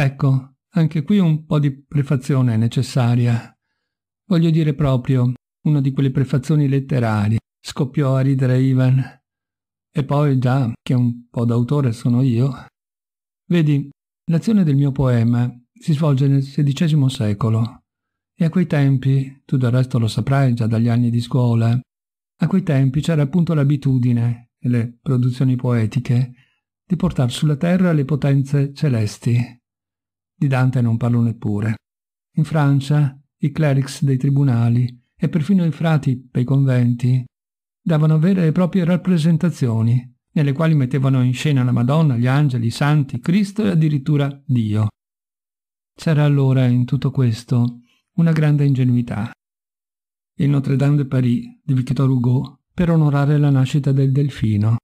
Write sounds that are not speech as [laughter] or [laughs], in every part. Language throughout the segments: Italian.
Ecco, anche qui un po' di prefazione è necessaria. Voglio dire proprio, una di quelle prefazioni letterarie. Scoppiò a ridere Ivan. E poi già, che un po' d'autore sono io. Vedi, l'azione del mio poema si svolge nel XVI secolo. E a quei tempi, tu del resto lo saprai già dagli anni di scuola, a quei tempi c'era appunto l'abitudine, nelle produzioni poetiche, di portare sulla terra le potenze celesti, di Dante non parlo neppure. In Francia i clerics dei tribunali e perfino i frati per conventi davano vere e proprie rappresentazioni, nelle quali mettevano in scena la Madonna, gli angeli, i santi, Cristo e addirittura Dio. C'era allora in tutto questo una grande ingenuità. Il Notre Dame de Paris di Victor Hugo per onorare la nascita del delfino.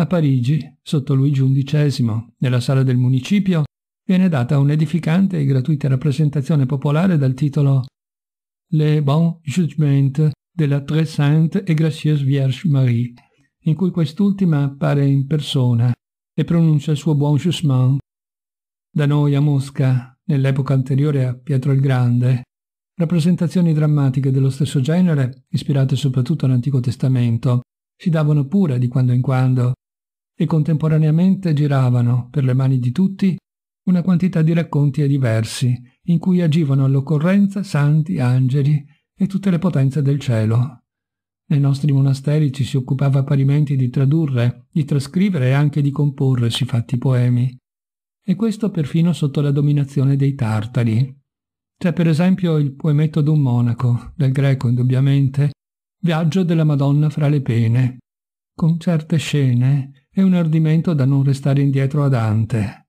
A Parigi, sotto Luigi XI, nella sala del municipio, viene data un'edificante e gratuita rappresentazione popolare dal titolo Le Bon Jugement de la Très Sainte et Gracieuse Vierge Marie, in cui quest'ultima appare in persona e pronuncia il suo buon jugement. Da noi a Mosca, nell'epoca anteriore a Pietro il Grande, rappresentazioni drammatiche dello stesso genere, ispirate soprattutto all'Antico Testamento, si davano pure di quando in quando e contemporaneamente giravano per le mani di tutti una quantità di racconti e di versi in cui agivano all'occorrenza santi, angeli e tutte le potenze del cielo. Nei nostri monasteri ci si occupava parimenti di tradurre, di trascrivere e anche di comporre sifatti poemi, e questo perfino sotto la dominazione dei tartari. C'è per esempio il poemetto d'un monaco, del greco indubbiamente, Viaggio della Madonna fra le pene, con certe scene e un ardimento da non restare indietro a Dante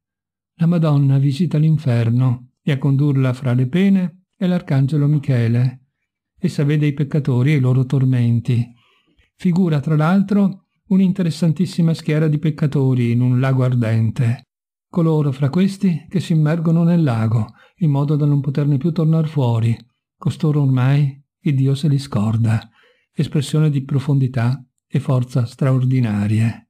la Madonna visita l'inferno e a condurla fra le pene è l'arcangelo Michele. Essa vede i peccatori e i loro tormenti. Figura, tra l'altro, un'interessantissima schiera di peccatori in un lago ardente, coloro fra questi che si immergono nel lago, in modo da non poterne più tornare fuori. Costoro ormai il Dio se li scorda, espressione di profondità e forza straordinarie.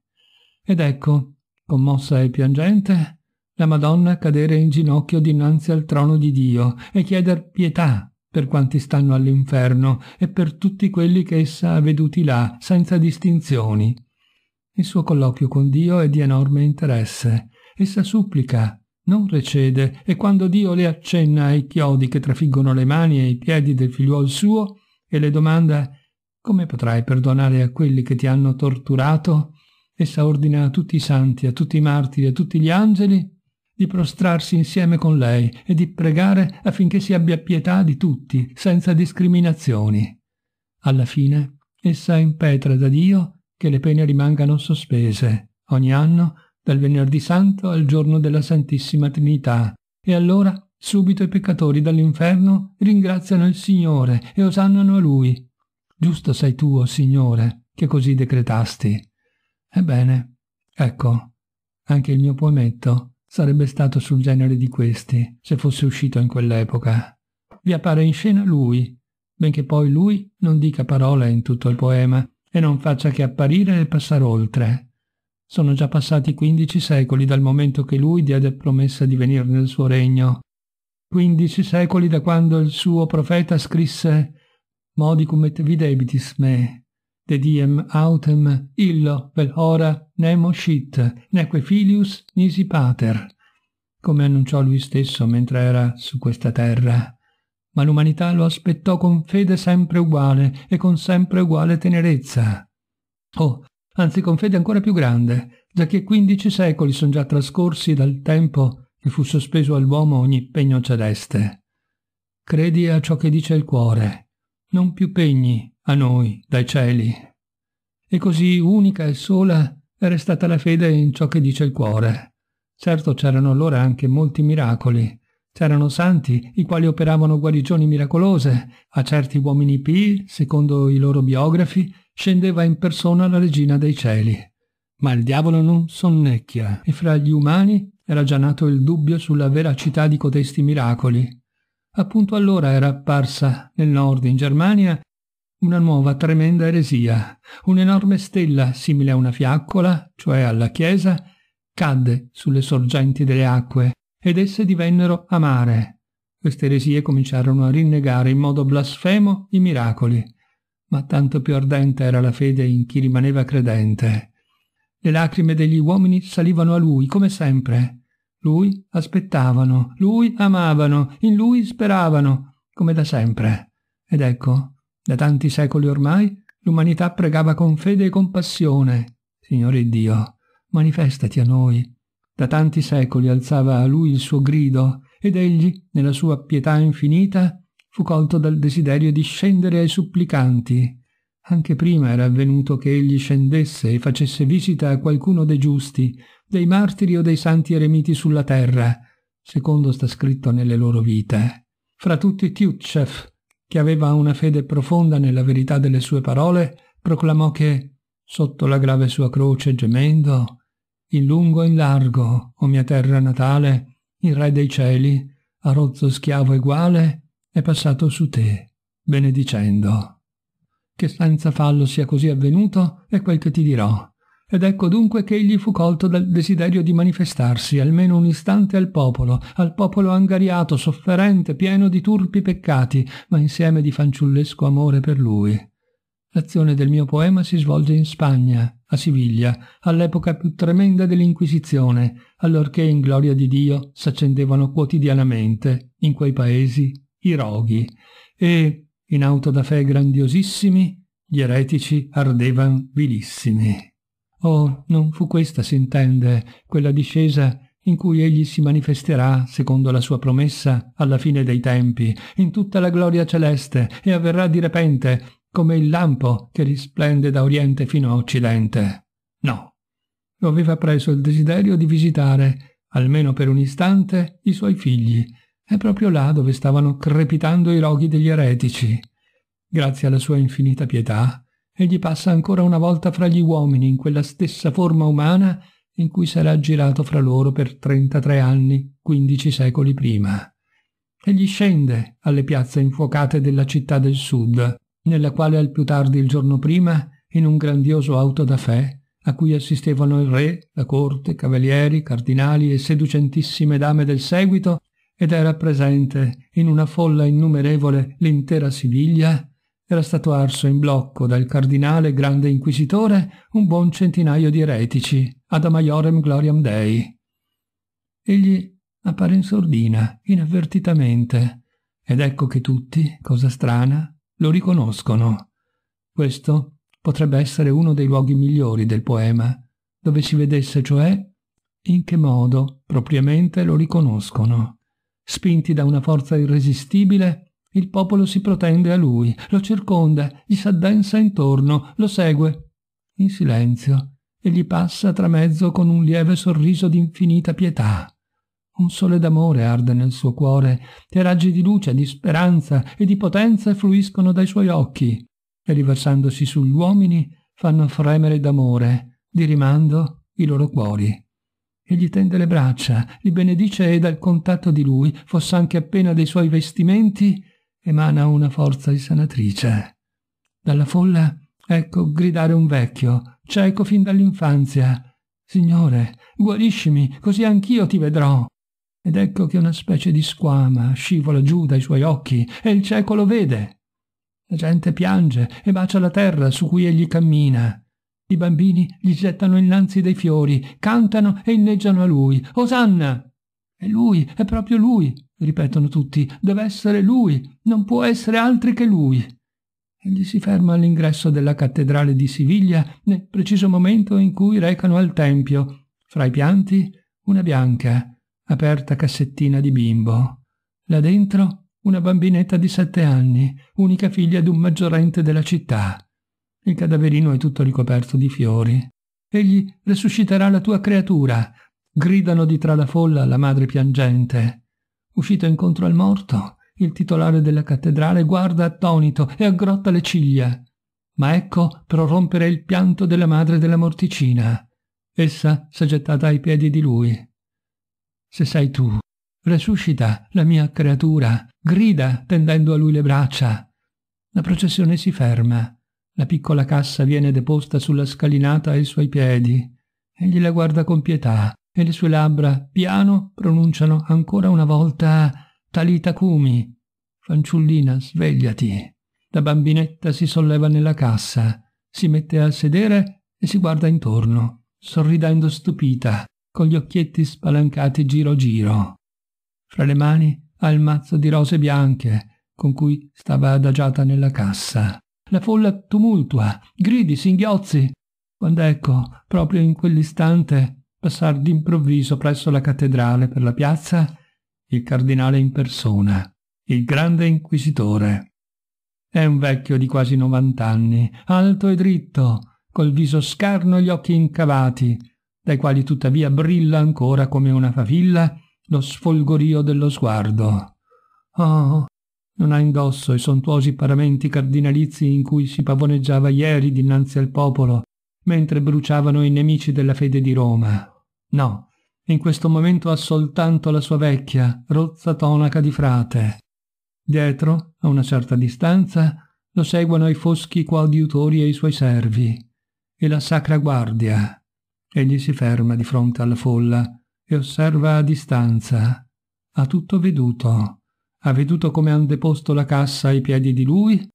Ed ecco, commossa e piangente, la Madonna cadere in ginocchio dinanzi al trono di Dio e chieder pietà per quanti stanno all'inferno e per tutti quelli che essa ha veduti là, senza distinzioni. Il suo colloquio con Dio è di enorme interesse. Essa supplica, non recede, e quando Dio le accenna ai chiodi che trafiggono le mani e i piedi del figliuol suo e le domanda «Come potrai perdonare a quelli che ti hanno torturato?» Essa ordina a tutti i santi, a tutti i martiri, a tutti gli angeli di prostrarsi insieme con lei e di pregare affinché si abbia pietà di tutti, senza discriminazioni. Alla fine, essa impetra da Dio che le pene rimangano sospese, ogni anno, dal venerdì santo al giorno della Santissima Trinità, e allora subito i peccatori dall'inferno ringraziano il Signore e osannano a Lui. Giusto sei tu, o oh Signore, che così decretasti. Ebbene, ecco, anche il mio poemetto sarebbe stato sul genere di questi, se fosse uscito in quell'epoca. Vi appare in scena lui, benché poi lui non dica parola in tutto il poema e non faccia che apparire e passare oltre. Sono già passati quindici secoli dal momento che lui diede promessa di venire nel suo regno. Quindici secoli da quando il suo profeta scrisse Modicum et videbitis me, de diem autem illo vel hora nemo scit, neque filius nisi pater, come annunciò lui stesso mentre era su questa terra. Ma l'umanità lo aspettò con fede sempre uguale e con sempre uguale tenerezza. Oh, anzi con fede ancora più grande, giacché quindici secoli sono già trascorsi dal tempo che fu sospeso all'uomo ogni pegno celeste. Credi a ciò che dice il cuore, non più pegni, a noi dai cieli. E così unica e sola era stata la fede in ciò che dice il cuore. Certo c'erano allora anche molti miracoli. C'erano santi i quali operavano guarigioni miracolose. A certi uomini pii, secondo i loro biografi, scendeva in persona la regina dei cieli. Ma il diavolo non sonnecchia e fra gli umani era già nato il dubbio sulla veracità di codesti miracoli. Appunto allora era apparsa nel nord, in Germania, una nuova tremenda eresia. Un'enorme stella, simile a una fiaccola, cioè alla Chiesa, cadde sulle sorgenti delle acque ed esse divennero amare. Queste eresie cominciarono a rinnegare in modo blasfemo i miracoli, ma tanto più ardente era la fede in chi rimaneva credente. Le lacrime degli uomini salivano a lui, come sempre. Lui aspettavano, lui amavano, in lui speravano, come da sempre. Ed ecco, da tanti secoli ormai l'umanità pregava con fede e compassione, Signore Dio, manifestati a noi. Da tanti secoli alzava a lui il suo grido ed egli, nella sua pietà infinita, fu colto dal desiderio di scendere ai supplicanti. Anche prima era avvenuto che egli scendesse e facesse visita a qualcuno dei giusti, dei martiri o dei santi eremiti sulla terra, secondo sta scritto nelle loro vite. Fra tutti Tiutchev, che aveva una fede profonda nella verità delle sue parole, proclamò che, sotto la grave sua croce gemendo, in lungo e in largo, o mia terra natale, il Re dei cieli, a rozzo schiavo eguale, è passato su te, benedicendo. Che senza fallo sia così avvenuto è quel che ti dirò, ed ecco dunque che egli fu colto dal desiderio di manifestarsi almeno un istante al popolo, al popolo angariato, sofferente, pieno di turpi peccati, ma insieme di fanciullesco amore per lui. L'azione del mio poema si svolge in Spagna, a Siviglia, all'epoca più tremenda dell'Inquisizione, allorché in gloria di Dio s'accendevano quotidianamente, in quei paesi, i roghi, e, in auto da fè grandiosissimi, gli eretici ardevan vilissimi. Oh, non fu questa, si intende, quella discesa in cui egli si manifesterà, secondo la sua promessa, alla fine dei tempi, in tutta la gloria celeste, e avverrà di repente, come il lampo che risplende da oriente fino a occidente. No. Lo aveva preso il desiderio di visitare, almeno per un istante, i suoi figli. È proprio là dove stavano crepitando i roghi degli eretici. Grazie alla sua infinita pietà, egli passa ancora una volta fra gli uomini in quella stessa forma umana in cui sarà aggirato fra loro per 33 anni, 15 secoli prima. Egli scende alle piazze infuocate della città del sud, nella quale al più tardi il giorno prima, in un grandioso auto da fè, a cui assistevano il re, la corte, cavalieri, cardinali e seducentissime dame del seguito, ed era presente in una folla innumerevole l'intera Siviglia, era stato arso in blocco dal cardinale grande inquisitore un buon centinaio di eretici, ad amaiorem gloriam Dei. Egli appare in sordina, inavvertitamente, ed ecco che tutti, cosa strana, lo riconoscono. Questo potrebbe essere uno dei luoghi migliori del poema, dove si vedesse cioè in che modo propriamente lo riconoscono. Spinti da una forza irresistibile, il popolo si protende a lui, lo circonda, gli s'addensa intorno, lo segue, in silenzio, e gli passa tra mezzo con un lieve sorriso di infinita pietà. Un sole d'amore arde nel suo cuore, e raggi di luce, di speranza e di potenza fluiscono dai suoi occhi, e riversandosi sugli uomini fanno fremere d'amore, di rimando, i loro cuori. Egli tende le braccia, li benedice e dal contatto di lui, fosse anche appena dei suoi vestimenti, emana una forza risanatrice. Dalla folla ecco gridare un vecchio, cieco fin dall'infanzia. Signore, guariscimi, così anch'io ti vedrò. Ed ecco che una specie di squama scivola giù dai suoi occhi e il cieco lo vede. La gente piange e bacia la terra su cui egli cammina. I bambini gli gettano innanzi dei fiori, cantano e inneggiano a lui. Osanna! È lui, è proprio lui, ripetono tutti, deve essere lui, non può essere altri che lui. Egli si ferma all'ingresso della cattedrale di Siviglia nel preciso momento in cui recano al tempio, fra i pianti, una bianca, aperta cassettina di bimbo. Là dentro una bambinetta di sette anni, unica figlia di un maggiorente della città. Il cadaverino è tutto ricoperto di fiori. Egli resusciterà la tua creatura, gridano di tra la folla la madre piangente. Uscito incontro al morto, il titolare della cattedrale guarda attonito e aggrotta le ciglia. Ma ecco prorompere il pianto della madre della morticina. Essa s'è gettata ai piedi di lui. Se sei tu, resuscita la mia creatura, grida tendendo a lui le braccia. La processione si ferma. La piccola cassa viene deposta sulla scalinata ai suoi piedi. Egli la guarda con pietà, e le sue labbra piano pronunciano ancora una volta Talita Kumi. Fanciullina, svegliati. La bambinetta si solleva nella cassa, si mette a sedere e si guarda intorno, sorridendo stupita, con gli occhietti spalancati giro giro. Fra le mani ha il mazzo di rose bianche con cui stava adagiata nella cassa. La folla tumultua, gridi, singhiozzi, quando ecco, proprio in quell'istante, passar d'improvviso presso la cattedrale per la piazza il cardinale in persona, il grande inquisitore. È un vecchio di quasi novant'anni, alto e dritto, col viso scarno e gli occhi incavati, dai quali tuttavia brilla ancora come una favilla lo sfolgorio dello sguardo. Oh, non ha indosso i sontuosi paramenti cardinalizi in cui si pavoneggiava ieri dinanzi al popolo, mentre bruciavano i nemici della fede di Roma. No, in questo momento ha soltanto la sua vecchia, rozza tonaca di frate. Dietro, a una certa distanza, lo seguono i foschi coadiutori e i suoi servi, e la sacra guardia. Egli si ferma di fronte alla folla e osserva a distanza. Ha tutto veduto. Ha veduto come han deposto la cassa ai piedi di lui,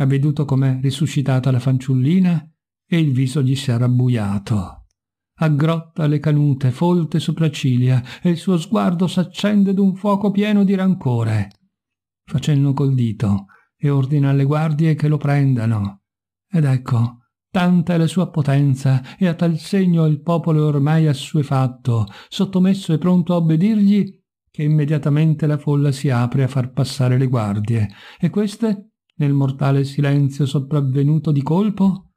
ha veduto com'è risuscitata la fanciullina e il viso gli si era abbuiato aggrotta le canute folte sopracciglia e il suo sguardo s'accende d'un fuoco pieno di rancore. Fa cenno col dito e ordina alle guardie che lo prendano. Ed ecco, tanta è la sua potenza e a tal segno il popolo è ormai assuefatto, sottomesso e pronto a obbedirgli, che immediatamente la folla si apre a far passare le guardie e queste, nel mortale silenzio sopravvenuto di colpo,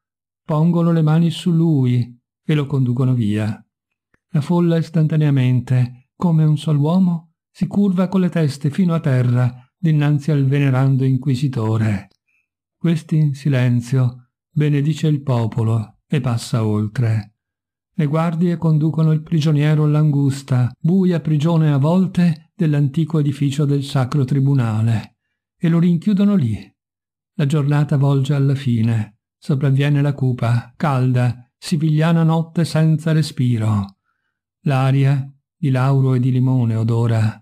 pongono le mani su lui e lo conducono via. La folla istantaneamente, come un sol uomo, si curva con le teste fino a terra dinanzi al venerando inquisitore. Questi in silenzio benedice il popolo e passa oltre. Le guardie conducono il prigioniero all'angusta, buia prigione a volte dell'antico edificio del sacro tribunale, e lo rinchiudono lì. La giornata volge alla fine, sopravviene la cupa, calda sivigliana notte senza respiro. L'aria di lauro e di limone odora.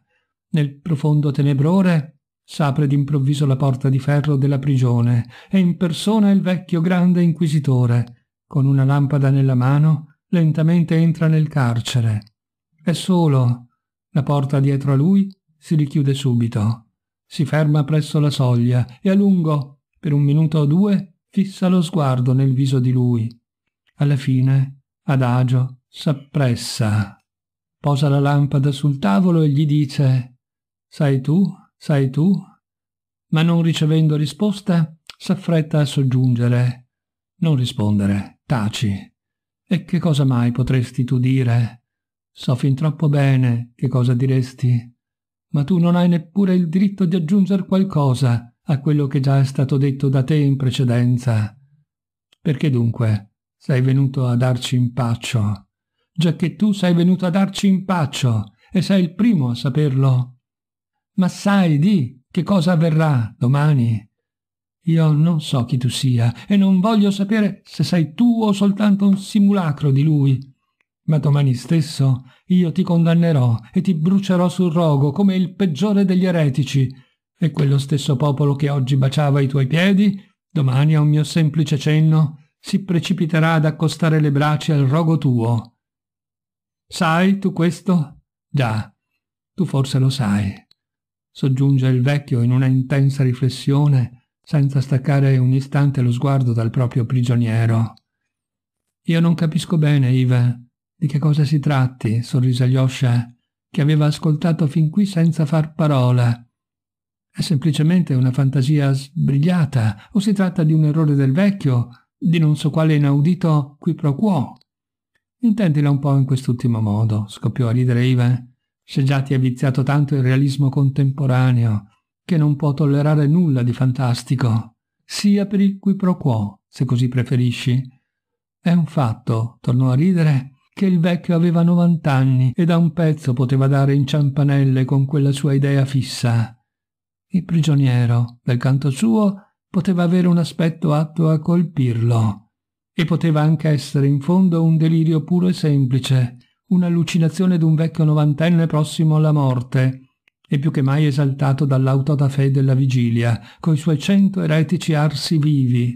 Nel profondo tenebrore s'apre d'improvviso la porta di ferro della prigione e in persona il vecchio grande inquisitore, con una lampada nella mano, lentamente entra nel carcere. È solo. La porta dietro a lui si richiude subito. Si ferma presso la soglia e a lungo, per un minuto o due, fissa lo sguardo nel viso di lui, alla fine, adagio, s'appressa, posa la lampada sul tavolo e gli dice «Sai tu? Sai tu?» Ma non ricevendo risposta, s'affretta a soggiungere «Non rispondere, taci. E che cosa mai potresti tu dire? So fin troppo bene che cosa diresti, ma tu non hai neppure il diritto di aggiungere qualcosa a quello che già è stato detto da te in precedenza. Perché dunque sei venuto a darci impaccio, giacché tu sei venuto a darci impaccio e sei il primo a saperlo. Ma sai di che cosa avverrà domani? Io non so chi tu sia e non voglio sapere se sei tu o soltanto un simulacro di lui. Ma domani stesso io ti condannerò e ti brucerò sul rogo come il peggiore degli eretici. E quello stesso popolo che oggi baciava i tuoi piedi, domani a un mio semplice cenno si precipiterà ad accostare le braccia al rogo tuo. Sai tu questo? Già, tu forse lo sai. Soggiunge il vecchio in una intensa riflessione, senza staccare un istante lo sguardo dal proprio prigioniero. Io non capisco bene, Ive, di che cosa si tratti, sorrise Yosha, che aveva ascoltato fin qui senza far parola. È semplicemente una fantasia sbrigliata, o si tratta di un errore del vecchio, di non so quale inaudito qui pro quo. Intendila un po' in quest'ultimo modo, scoppiò a ridere Ivan. se già ti è viziato tanto il realismo contemporaneo che non può tollerare nulla di fantastico, sia per il qui pro quo, se così preferisci. È un fatto, tornò a ridere, che il vecchio aveva 90 anni e da un pezzo poteva dare in ciampanelle con quella sua idea fissa. Il prigioniero, dal canto suo, poteva avere un aspetto atto a colpirlo e poteva anche essere in fondo un delirio puro e semplice, un'allucinazione d'un vecchio novantenne prossimo alla morte e più che mai esaltato dall'auto da fede della vigilia, coi suoi cento eretici arsi vivi.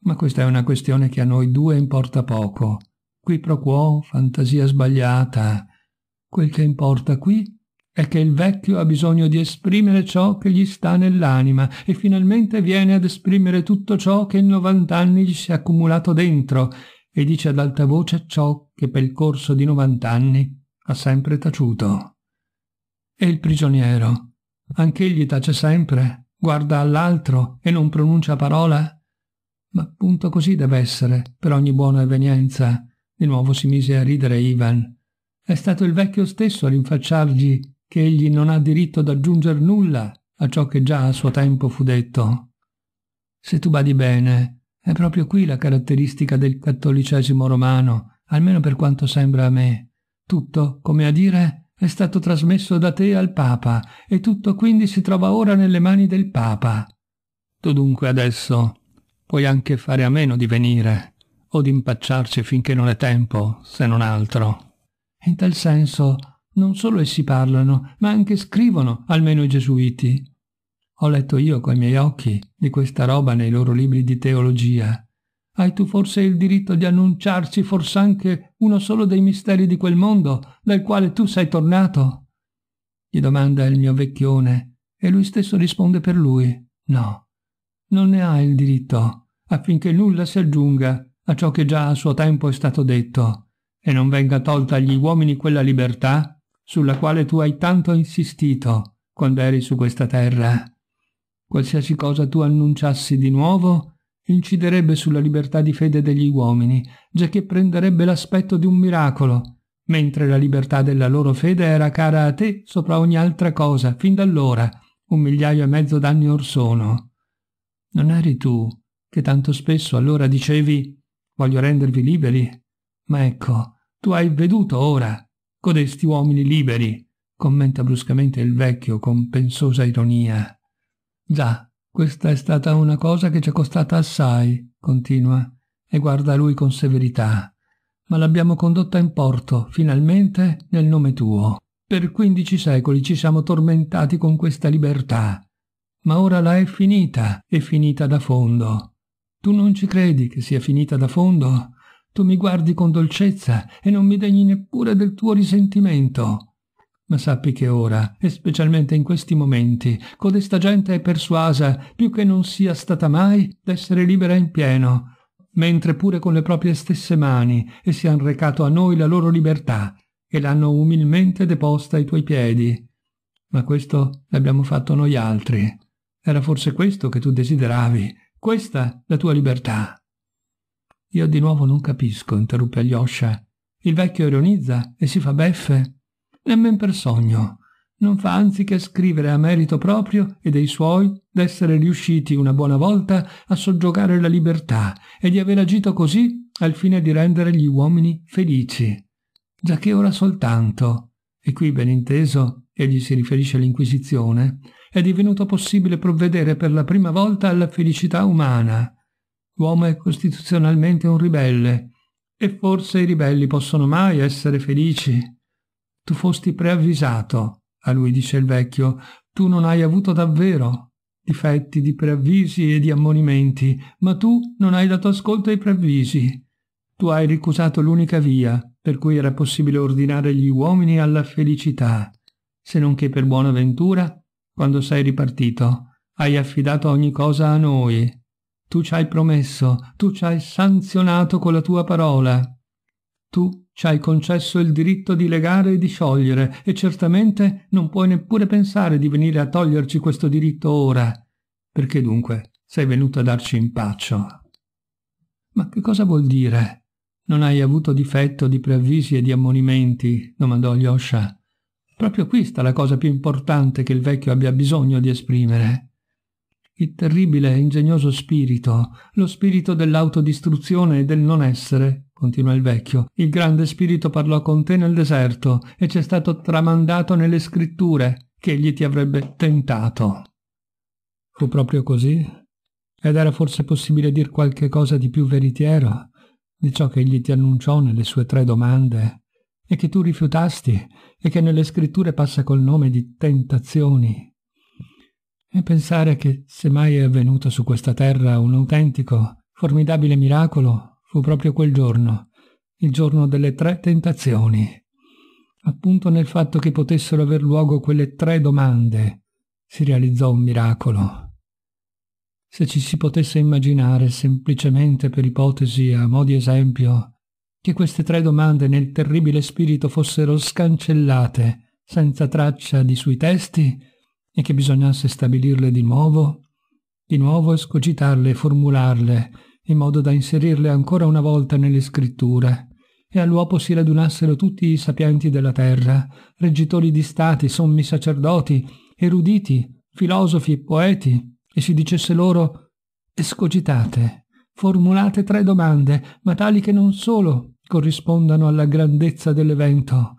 Ma questa è una questione che a noi due importa poco. Qui pro quo, fantasia sbagliata. Quel che importa qui è che il vecchio ha bisogno di esprimere ciò che gli sta nell'anima e finalmente viene ad esprimere tutto ciò che in 90 anni gli si è accumulato dentro e dice ad alta voce ciò che per il corso di 90 anni ha sempre taciuto. E il prigioniero, anch'egli tace sempre, guarda all'altro e non pronuncia parola? Ma appunto così deve essere, per ogni buona evenienza. Di nuovo si mise a ridere Ivan. È stato il vecchio stesso a rinfacciargli che egli non ha diritto ad aggiungere nulla a ciò che già a suo tempo fu detto. Se tu badi bene, è proprio qui la caratteristica del cattolicesimo romano, almeno per quanto sembra a me. Tutto, come a dire, è stato trasmesso da te al Papa, e tutto quindi si trova ora nelle mani del Papa. Tu dunque adesso puoi anche fare a meno di venire, o di impacciarci finché non è tempo, se non altro. In tal senso non solo essi parlano, ma anche scrivono, almeno i gesuiti. Ho letto io coi miei occhi di questa roba nei loro libri di teologia. Hai tu forse il diritto di annunciarci forse anche uno solo dei misteri di quel mondo dal quale tu sei tornato? Gli domanda il mio vecchione e lui stesso risponde per lui. No, non ne ha il diritto, affinché nulla si aggiunga a ciò che già a suo tempo è stato detto, e non venga tolta agli uomini quella libertà sulla quale tu hai tanto insistito quando eri su questa terra. Qualsiasi cosa tu annunciassi di nuovo inciderebbe sulla libertà di fede degli uomini, già che prenderebbe l'aspetto di un miracolo, mentre la libertà della loro fede era cara a te sopra ogni altra cosa, fin d'allora, un migliaio e mezzo d'anni or sono. Non eri tu che tanto spesso allora dicevi «voglio rendervi liberi», ma ecco, tu hai veduto ora codesti uomini liberi, commenta bruscamente il vecchio con pensosa ironia. Già, questa è stata una cosa che ci è costata assai, continua, e guarda lui con severità. Ma l'abbiamo condotta in porto, finalmente, nel nome tuo. Per quindici secoli ci siamo tormentati con questa libertà, ma ora la è finita, è finita da fondo. Tu non ci credi che sia finita da fondo? Tu mi guardi con dolcezza e non mi degni neppure del tuo risentimento. Ma sappi che ora, e specialmente in questi momenti, codesta gente è persuasa, più che non sia stata mai, d'essere libera in pieno, mentre pure con le proprie stesse mani, e si han recato a noi la loro libertà, e l'hanno umilmente deposta ai tuoi piedi. Ma questo l'abbiamo fatto noi altri. Era forse questo che tu desideravi, questa la tua libertà. Io di nuovo non capisco, interruppe Alyosha. Il vecchio ironizza e si fa beffe. Nemmeno per sogno. Non fa anzi che scrivere a merito proprio e dei suoi d'essere riusciti una buona volta a soggiogare la libertà e di aver agito così al fine di rendere gli uomini felici. Già che ora soltanto, e qui ben inteso egli si riferisce all'Inquisizione, è divenuto possibile provvedere per la prima volta alla felicità umana, L'uomo è costituzionalmente un ribelle, e forse i ribelli possono mai essere felici. Tu fosti preavvisato, a lui dice il vecchio, tu non hai avuto davvero difetti di preavvisi e di ammonimenti, ma tu non hai dato ascolto ai preavvisi. Tu hai ricusato l'unica via per cui era possibile ordinare gli uomini alla felicità, se non che per buona ventura, quando sei ripartito, hai affidato ogni cosa a noi, tu ci hai promesso, tu ci hai sanzionato con la tua parola. Tu ci hai concesso il diritto di legare e di sciogliere e certamente non puoi neppure pensare di venire a toglierci questo diritto ora. Perché dunque sei venuto a darci impaccio? Ma che cosa vuol dire? Non hai avuto difetto di preavvisi e di ammonimenti? domandò Yosha. Proprio qui sta la cosa più importante che il vecchio abbia bisogno di esprimere il terribile e ingegnoso spirito, lo spirito dell'autodistruzione e del non essere, continuò il vecchio. Il grande spirito parlò con te nel deserto e c'è stato tramandato nelle scritture che egli ti avrebbe tentato. Fu proprio così? Ed era forse possibile dir qualche cosa di più veritiero di ciò che egli ti annunciò nelle sue tre domande e che tu rifiutasti e che nelle scritture passa col nome di tentazioni e pensare che se mai è avvenuto su questa terra un autentico, formidabile miracolo fu proprio quel giorno, il giorno delle tre tentazioni. Appunto nel fatto che potessero aver luogo quelle tre domande si realizzò un miracolo. Se ci si potesse immaginare semplicemente per ipotesi a modo di esempio che queste tre domande nel terribile spirito fossero scancellate senza traccia di sui testi, e che bisognasse stabilirle di nuovo, di nuovo escogitarle e formularle, in modo da inserirle ancora una volta nelle scritture, e all'uopo si radunassero tutti i sapienti della terra, reggitori di stati, sommi sacerdoti, eruditi, filosofi e poeti, e si dicesse loro escogitate, formulate tre domande, ma tali che non solo corrispondano alla grandezza dell'evento,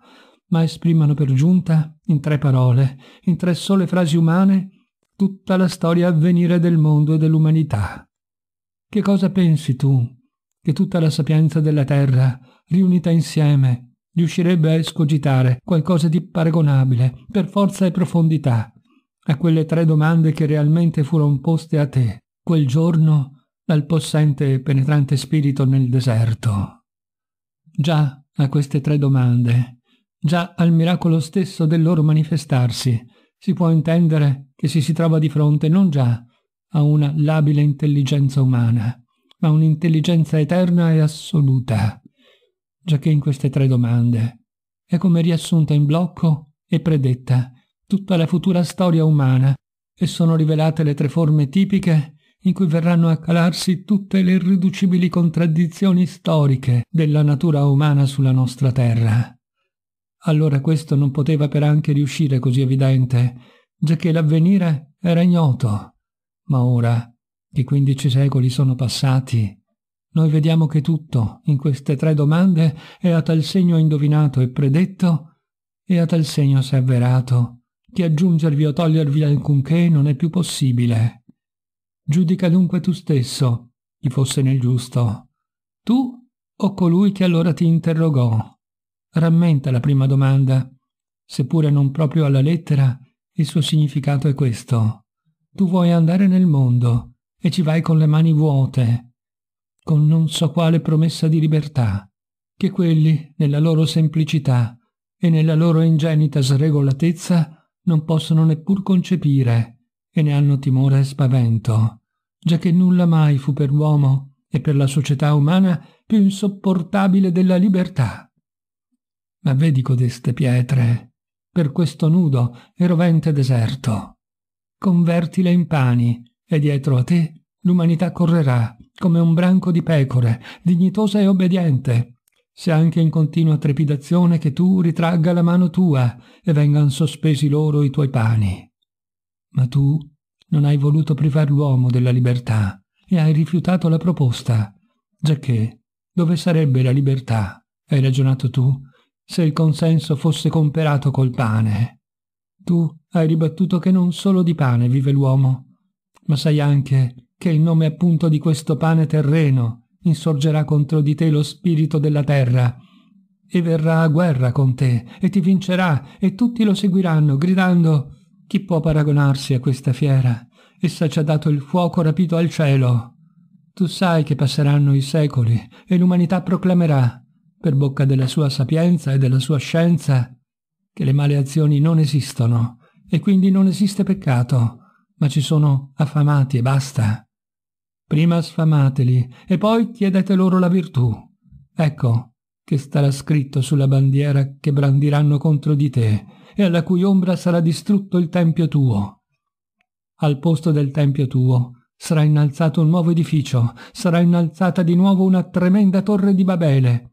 ma esprimano per giunta, in tre parole, in tre sole frasi umane, tutta la storia avvenire del mondo e dell'umanità. Che cosa pensi tu che tutta la sapienza della terra, riunita insieme, riuscirebbe a escogitare qualcosa di paragonabile, per forza e profondità, a quelle tre domande che realmente furono poste a te quel giorno dal possente e penetrante spirito nel deserto? Già a queste tre domande Già al miracolo stesso del loro manifestarsi si può intendere che si si trova di fronte non già a una labile intelligenza umana, ma un'intelligenza eterna e assoluta, già che in queste tre domande è come riassunta in blocco e predetta tutta la futura storia umana e sono rivelate le tre forme tipiche in cui verranno a calarsi tutte le irriducibili contraddizioni storiche della natura umana sulla nostra terra. Allora questo non poteva per anche riuscire così evidente, giacché l'avvenire era ignoto. Ma ora, che quindici secoli sono passati, noi vediamo che tutto, in queste tre domande, è a tal segno indovinato e predetto, e a tal segno s'è avverato, che aggiungervi o togliervi alcunché non è più possibile. Giudica dunque tu stesso, chi fosse nel giusto, tu o colui che allora ti interrogò rammenta la prima domanda, seppure non proprio alla lettera, il suo significato è questo. Tu vuoi andare nel mondo e ci vai con le mani vuote, con non so quale promessa di libertà, che quelli, nella loro semplicità e nella loro ingenita sregolatezza, non possono neppur concepire e ne hanno timore e spavento, già che nulla mai fu per l'uomo e per la società umana più insopportabile della libertà ma vedi codeste pietre, per questo nudo e rovente deserto. Convertile in pani, e dietro a te l'umanità correrà, come un branco di pecore, dignitosa e obbediente, se anche in continua trepidazione che tu ritragga la mano tua e vengan sospesi loro i tuoi pani. Ma tu non hai voluto privar l'uomo della libertà e hai rifiutato la proposta, giacché dove sarebbe la libertà? Hai ragionato tu, se il consenso fosse comperato col pane. Tu hai ribattuto che non solo di pane vive l'uomo, ma sai anche che in nome appunto di questo pane terreno insorgerà contro di te lo spirito della terra, e verrà a guerra con te, e ti vincerà, e tutti lo seguiranno, gridando «Chi può paragonarsi a questa fiera? Essa ci ha dato il fuoco rapito al cielo!» Tu sai che passeranno i secoli, e l'umanità proclamerà per bocca della sua sapienza e della sua scienza, che le male azioni non esistono e quindi non esiste peccato, ma ci sono affamati e basta. Prima sfamateli e poi chiedete loro la virtù. Ecco che starà scritto sulla bandiera che brandiranno contro di te e alla cui ombra sarà distrutto il tempio tuo. Al posto del tempio tuo sarà innalzato un nuovo edificio, sarà innalzata di nuovo una tremenda torre di Babele,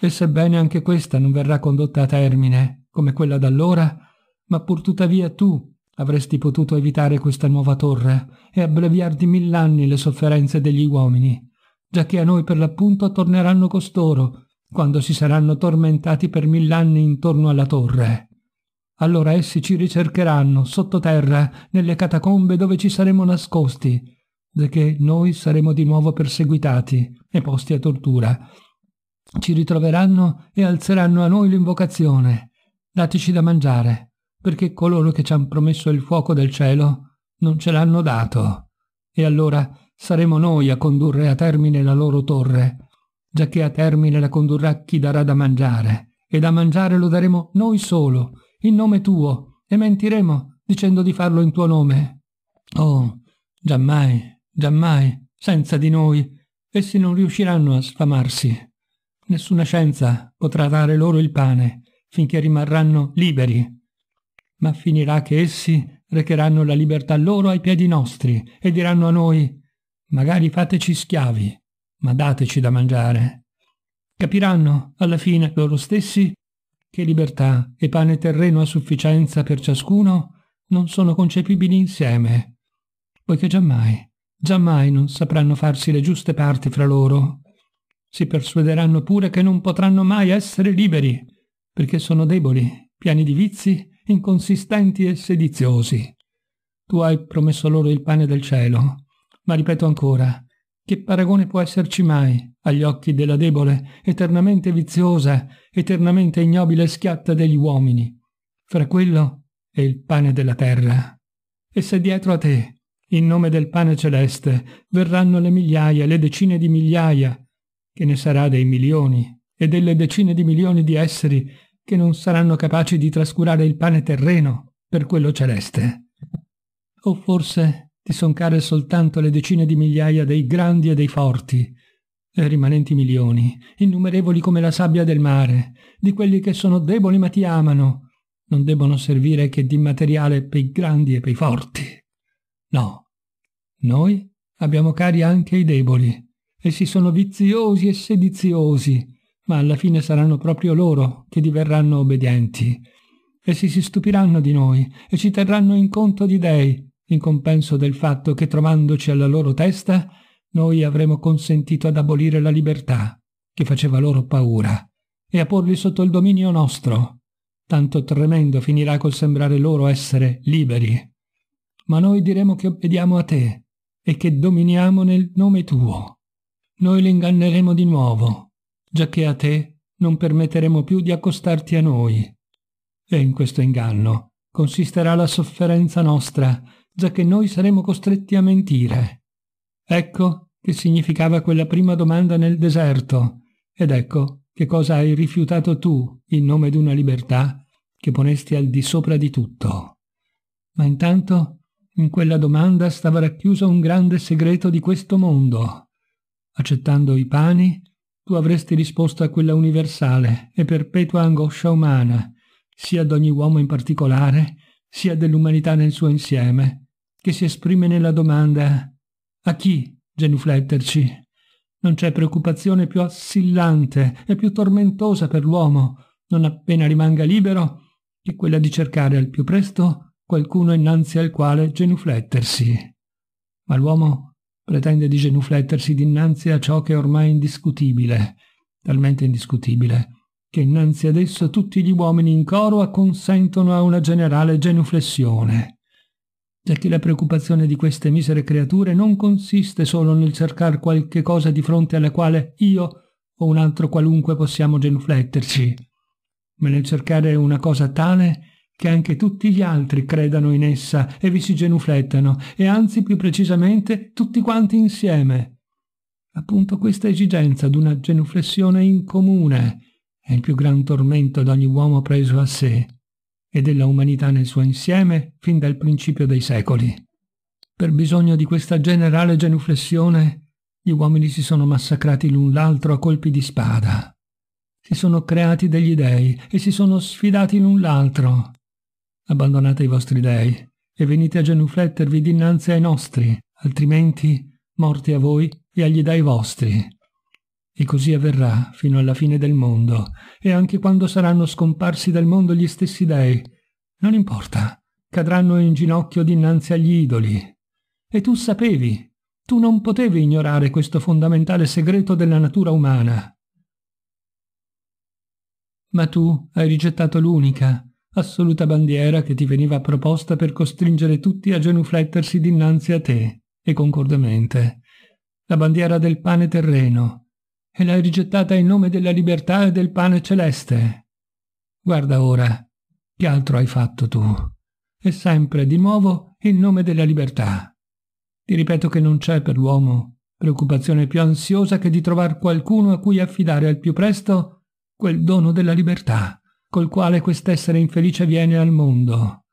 e sebbene anche questa non verrà condotta a termine, come quella d'allora, ma pur tuttavia tu avresti potuto evitare questa nuova torre e abbreviar di mill'anni le sofferenze degli uomini, giacché a noi per l'appunto torneranno costoro, quando si saranno tormentati per mill'anni intorno alla torre. Allora essi ci ricercheranno, sottoterra, nelle catacombe dove ci saremo nascosti, che noi saremo di nuovo perseguitati e posti a tortura, ci ritroveranno e alzeranno a noi l'invocazione. Dateci da mangiare, perché coloro che ci han promesso il fuoco del cielo non ce l'hanno dato. E allora saremo noi a condurre a termine la loro torre, giacché a termine la condurrà chi darà da mangiare, e da mangiare lo daremo noi solo, in nome tuo, e mentiremo dicendo di farlo in tuo nome. Oh, giammai, giammai, senza di noi, essi non riusciranno a sfamarsi. Nessuna scienza potrà dare loro il pane finché rimarranno liberi, ma finirà che essi recheranno la libertà loro ai piedi nostri e diranno a noi magari fateci schiavi, ma dateci da mangiare. Capiranno alla fine loro stessi che libertà e pane terreno a sufficienza per ciascuno non sono concepibili insieme, poiché giammai, giammai non sapranno farsi le giuste parti fra loro si persuaderanno pure che non potranno mai essere liberi, perché sono deboli, pieni di vizi, inconsistenti e sediziosi. Tu hai promesso loro il pane del cielo, ma ripeto ancora, che paragone può esserci mai agli occhi della debole, eternamente viziosa, eternamente ignobile schiatta degli uomini? Fra quello e il pane della terra. E se dietro a te in nome del pane celeste verranno le migliaia, le decine di migliaia, che ne sarà dei milioni e delle decine di milioni di esseri che non saranno capaci di trascurare il pane terreno per quello celeste. O forse ti son care soltanto le decine di migliaia dei grandi e dei forti, e rimanenti milioni, innumerevoli come la sabbia del mare, di quelli che sono deboli ma ti amano, non debbono servire che di materiale per i grandi e per i forti. No, noi abbiamo cari anche i deboli, Essi sono viziosi e sediziosi, ma alla fine saranno proprio loro che diverranno obbedienti. Essi si stupiranno di noi e ci terranno in conto di dei, in compenso del fatto che trovandoci alla loro testa, noi avremo consentito ad abolire la libertà, che faceva loro paura, e a porli sotto il dominio nostro. Tanto tremendo finirà col sembrare loro essere liberi. Ma noi diremo che obbediamo a te e che dominiamo nel nome tuo noi l'inganneremo di nuovo, giacché a te non permetteremo più di accostarti a noi. E in questo inganno consisterà la sofferenza nostra, giacché noi saremo costretti a mentire. Ecco che significava quella prima domanda nel deserto, ed ecco che cosa hai rifiutato tu in nome di una libertà che ponesti al di sopra di tutto. Ma intanto in quella domanda stava racchiuso un grande segreto di questo mondo accettando i pani, tu avresti risposto a quella universale e perpetua angoscia umana, sia d'ogni uomo in particolare, sia dell'umanità nel suo insieme, che si esprime nella domanda a chi genufletterci? Non c'è preoccupazione più assillante e più tormentosa per l'uomo, non appena rimanga libero, che quella di cercare al più presto qualcuno innanzi al quale genuflettersi. Ma l'uomo pretende di genuflettersi dinanzi a ciò che è ormai indiscutibile, talmente indiscutibile, che innanzi ad esso tutti gli uomini in coro acconsentono a una generale genuflessione. Già che la preoccupazione di queste misere creature non consiste solo nel cercare qualche cosa di fronte alla quale io o un altro qualunque possiamo genufletterci, ma nel cercare una cosa tale che anche tutti gli altri credano in essa e vi si genuflettano, e anzi più precisamente tutti quanti insieme. Appunto questa esigenza d'una genuflessione in comune è il più gran tormento d'ogni uomo preso a sé e della umanità nel suo insieme fin dal principio dei secoli. Per bisogno di questa generale genuflessione gli uomini si sono massacrati l'un l'altro a colpi di spada. Si sono creati degli dei e si sono sfidati l'un l'altro abbandonate i vostri dei e venite a genuflettervi dinanzi ai nostri, altrimenti morti a voi e agli dei vostri. E così avverrà fino alla fine del mondo, e anche quando saranno scomparsi dal mondo gli stessi dei, non importa, cadranno in ginocchio dinanzi agli idoli. E tu sapevi, tu non potevi ignorare questo fondamentale segreto della natura umana. Ma tu hai rigettato l'unica, assoluta bandiera che ti veniva proposta per costringere tutti a genuflettersi dinanzi a te, e concordemente. La bandiera del pane terreno, e l'hai rigettata in nome della libertà e del pane celeste. Guarda ora, che altro hai fatto tu? E sempre di nuovo in nome della libertà. Ti ripeto che non c'è per l'uomo preoccupazione più ansiosa che di trovar qualcuno a cui affidare al più presto quel dono della libertà col quale quest'essere infelice viene al mondo,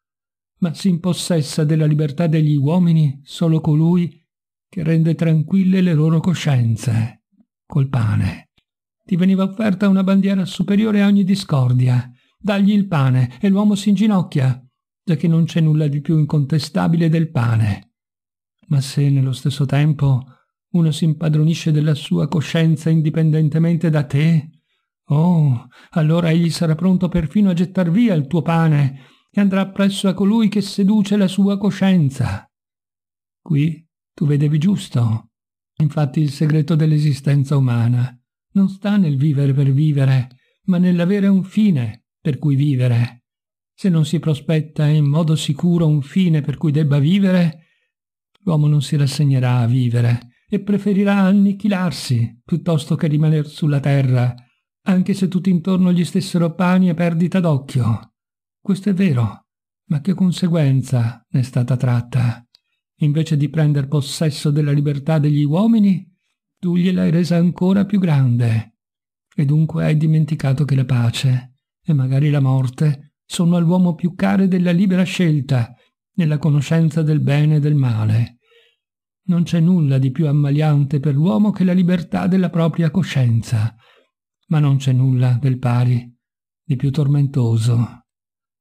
ma si impossessa della libertà degli uomini solo colui che rende tranquille le loro coscienze, col pane. Ti veniva offerta una bandiera superiore a ogni discordia. Dagli il pane e l'uomo si inginocchia, giacché non c'è nulla di più incontestabile del pane. Ma se nello stesso tempo uno si impadronisce della sua coscienza indipendentemente da te, Oh, allora egli sarà pronto perfino a gettar via il tuo pane e andrà presso a colui che seduce la sua coscienza. Qui tu vedevi giusto. Infatti il segreto dell'esistenza umana non sta nel vivere per vivere, ma nell'avere un fine per cui vivere. Se non si prospetta in modo sicuro un fine per cui debba vivere, l'uomo non si rassegnerà a vivere e preferirà annichilarsi piuttosto che rimanere sulla terra anche se tutti intorno gli stessero pani e perdita d'occhio. Questo è vero, ma che conseguenza ne è stata tratta? Invece di prendere possesso della libertà degli uomini, tu gliel'hai resa ancora più grande. E dunque hai dimenticato che la pace, e magari la morte, sono all'uomo più care della libera scelta, nella conoscenza del bene e del male. Non c'è nulla di più ammaliante per l'uomo che la libertà della propria coscienza, ma non c'è nulla del pari, di più tormentoso.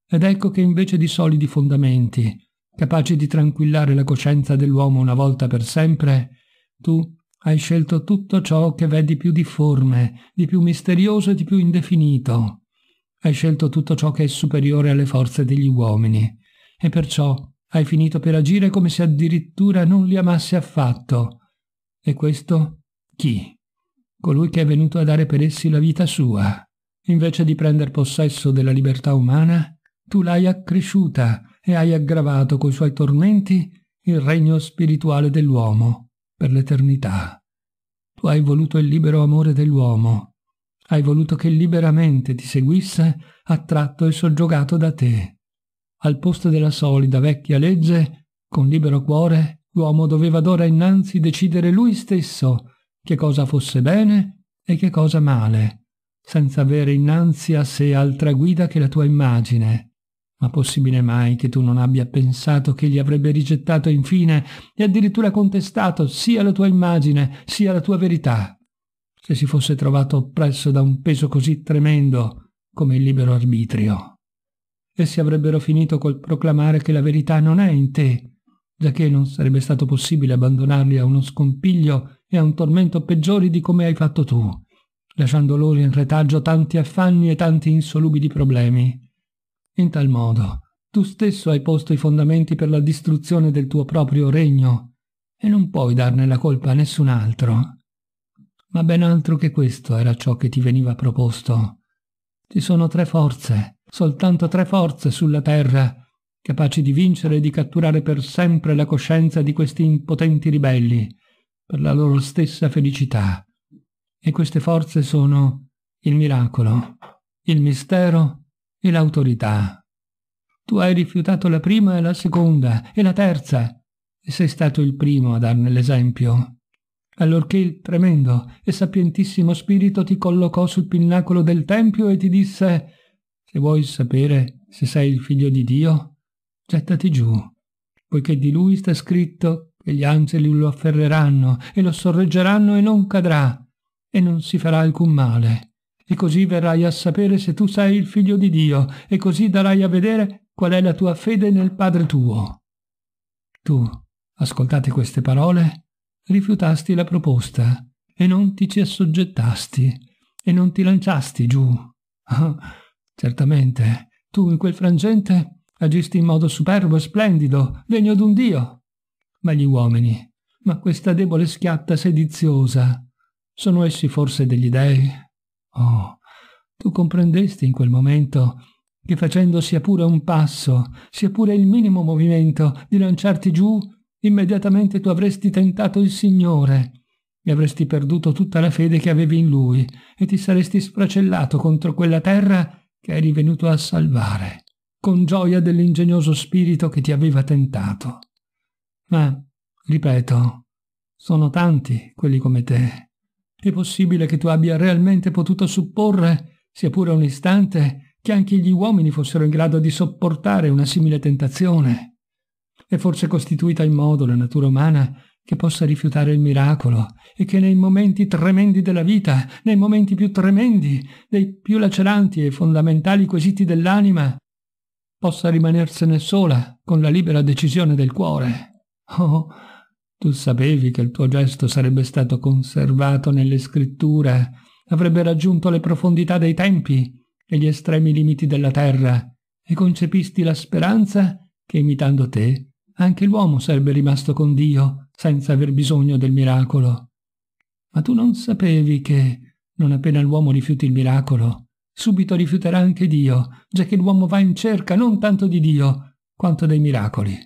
Ed ecco che invece di solidi fondamenti, capaci di tranquillare la coscienza dell'uomo una volta per sempre, tu hai scelto tutto ciò che v'è di più difforme, di più misterioso e di più indefinito. Hai scelto tutto ciò che è superiore alle forze degli uomini, e perciò hai finito per agire come se addirittura non li amasse affatto. E questo chi? colui che è venuto a dare per essi la vita sua. Invece di prendere possesso della libertà umana, tu l'hai accresciuta e hai aggravato coi suoi tormenti il regno spirituale dell'uomo per l'eternità. Tu hai voluto il libero amore dell'uomo, hai voluto che liberamente ti seguisse, attratto e soggiogato da te. Al posto della solida vecchia legge, con libero cuore, l'uomo doveva d'ora innanzi decidere lui stesso che cosa fosse bene e che cosa male, senza avere innanzi a sé altra guida che la tua immagine. Ma possibile mai che tu non abbia pensato che gli avrebbe rigettato infine e addirittura contestato sia la tua immagine sia la tua verità? Se si fosse trovato oppresso da un peso così tremendo come il libero arbitrio. Essi avrebbero finito col proclamare che la verità non è in te, giacché non sarebbe stato possibile abbandonarli a uno scompiglio è un tormento peggiore di come hai fatto tu, lasciando loro in retaggio tanti affanni e tanti insolubili problemi. In tal modo, tu stesso hai posto i fondamenti per la distruzione del tuo proprio regno e non puoi darne la colpa a nessun altro. Ma ben altro che questo era ciò che ti veniva proposto. Ci sono tre forze, soltanto tre forze sulla terra, capaci di vincere e di catturare per sempre la coscienza di questi impotenti ribelli, per la loro stessa felicità. E queste forze sono il miracolo, il mistero e l'autorità. Tu hai rifiutato la prima e la seconda e la terza, e sei stato il primo a darne l'esempio. Allorché il tremendo e sapientissimo spirito ti collocò sul pinnacolo del Tempio e ti disse «Se vuoi sapere se sei il figlio di Dio, gettati giù, poiché di lui sta scritto e gli angeli lo afferreranno e lo sorreggeranno e non cadrà e non si farà alcun male. E così verrai a sapere se tu sei il figlio di Dio e così darai a vedere qual è la tua fede nel Padre tuo. Tu, ascoltate queste parole, rifiutasti la proposta e non ti ci assoggettasti e non ti lanciasti giù. [laughs] Certamente, tu in quel frangente agisti in modo superbo e splendido, degno d'un Dio, ma gli uomini. Ma questa debole schiatta sediziosa. Sono essi forse degli dei? Oh, tu comprendesti in quel momento che facendo sia pure un passo, sia pure il minimo movimento di lanciarti giù, immediatamente tu avresti tentato il Signore e avresti perduto tutta la fede che avevi in Lui e ti saresti sfracellato contro quella terra che eri venuto a salvare, con gioia dell'ingegnoso spirito che ti aveva tentato. Ma, ripeto, sono tanti quelli come te. È possibile che tu abbia realmente potuto supporre, sia pure un istante, che anche gli uomini fossero in grado di sopportare una simile tentazione. È forse costituita in modo la natura umana che possa rifiutare il miracolo e che nei momenti tremendi della vita, nei momenti più tremendi, dei più laceranti e fondamentali quesiti dell'anima, possa rimanersene sola con la libera decisione del cuore. Oh, tu sapevi che il tuo gesto sarebbe stato conservato nelle scritture, avrebbe raggiunto le profondità dei tempi e gli estremi limiti della terra, e concepisti la speranza che, imitando te, anche l'uomo sarebbe rimasto con Dio senza aver bisogno del miracolo. Ma tu non sapevi che, non appena l'uomo rifiuti il miracolo, subito rifiuterà anche Dio, già che l'uomo va in cerca non tanto di Dio quanto dei miracoli.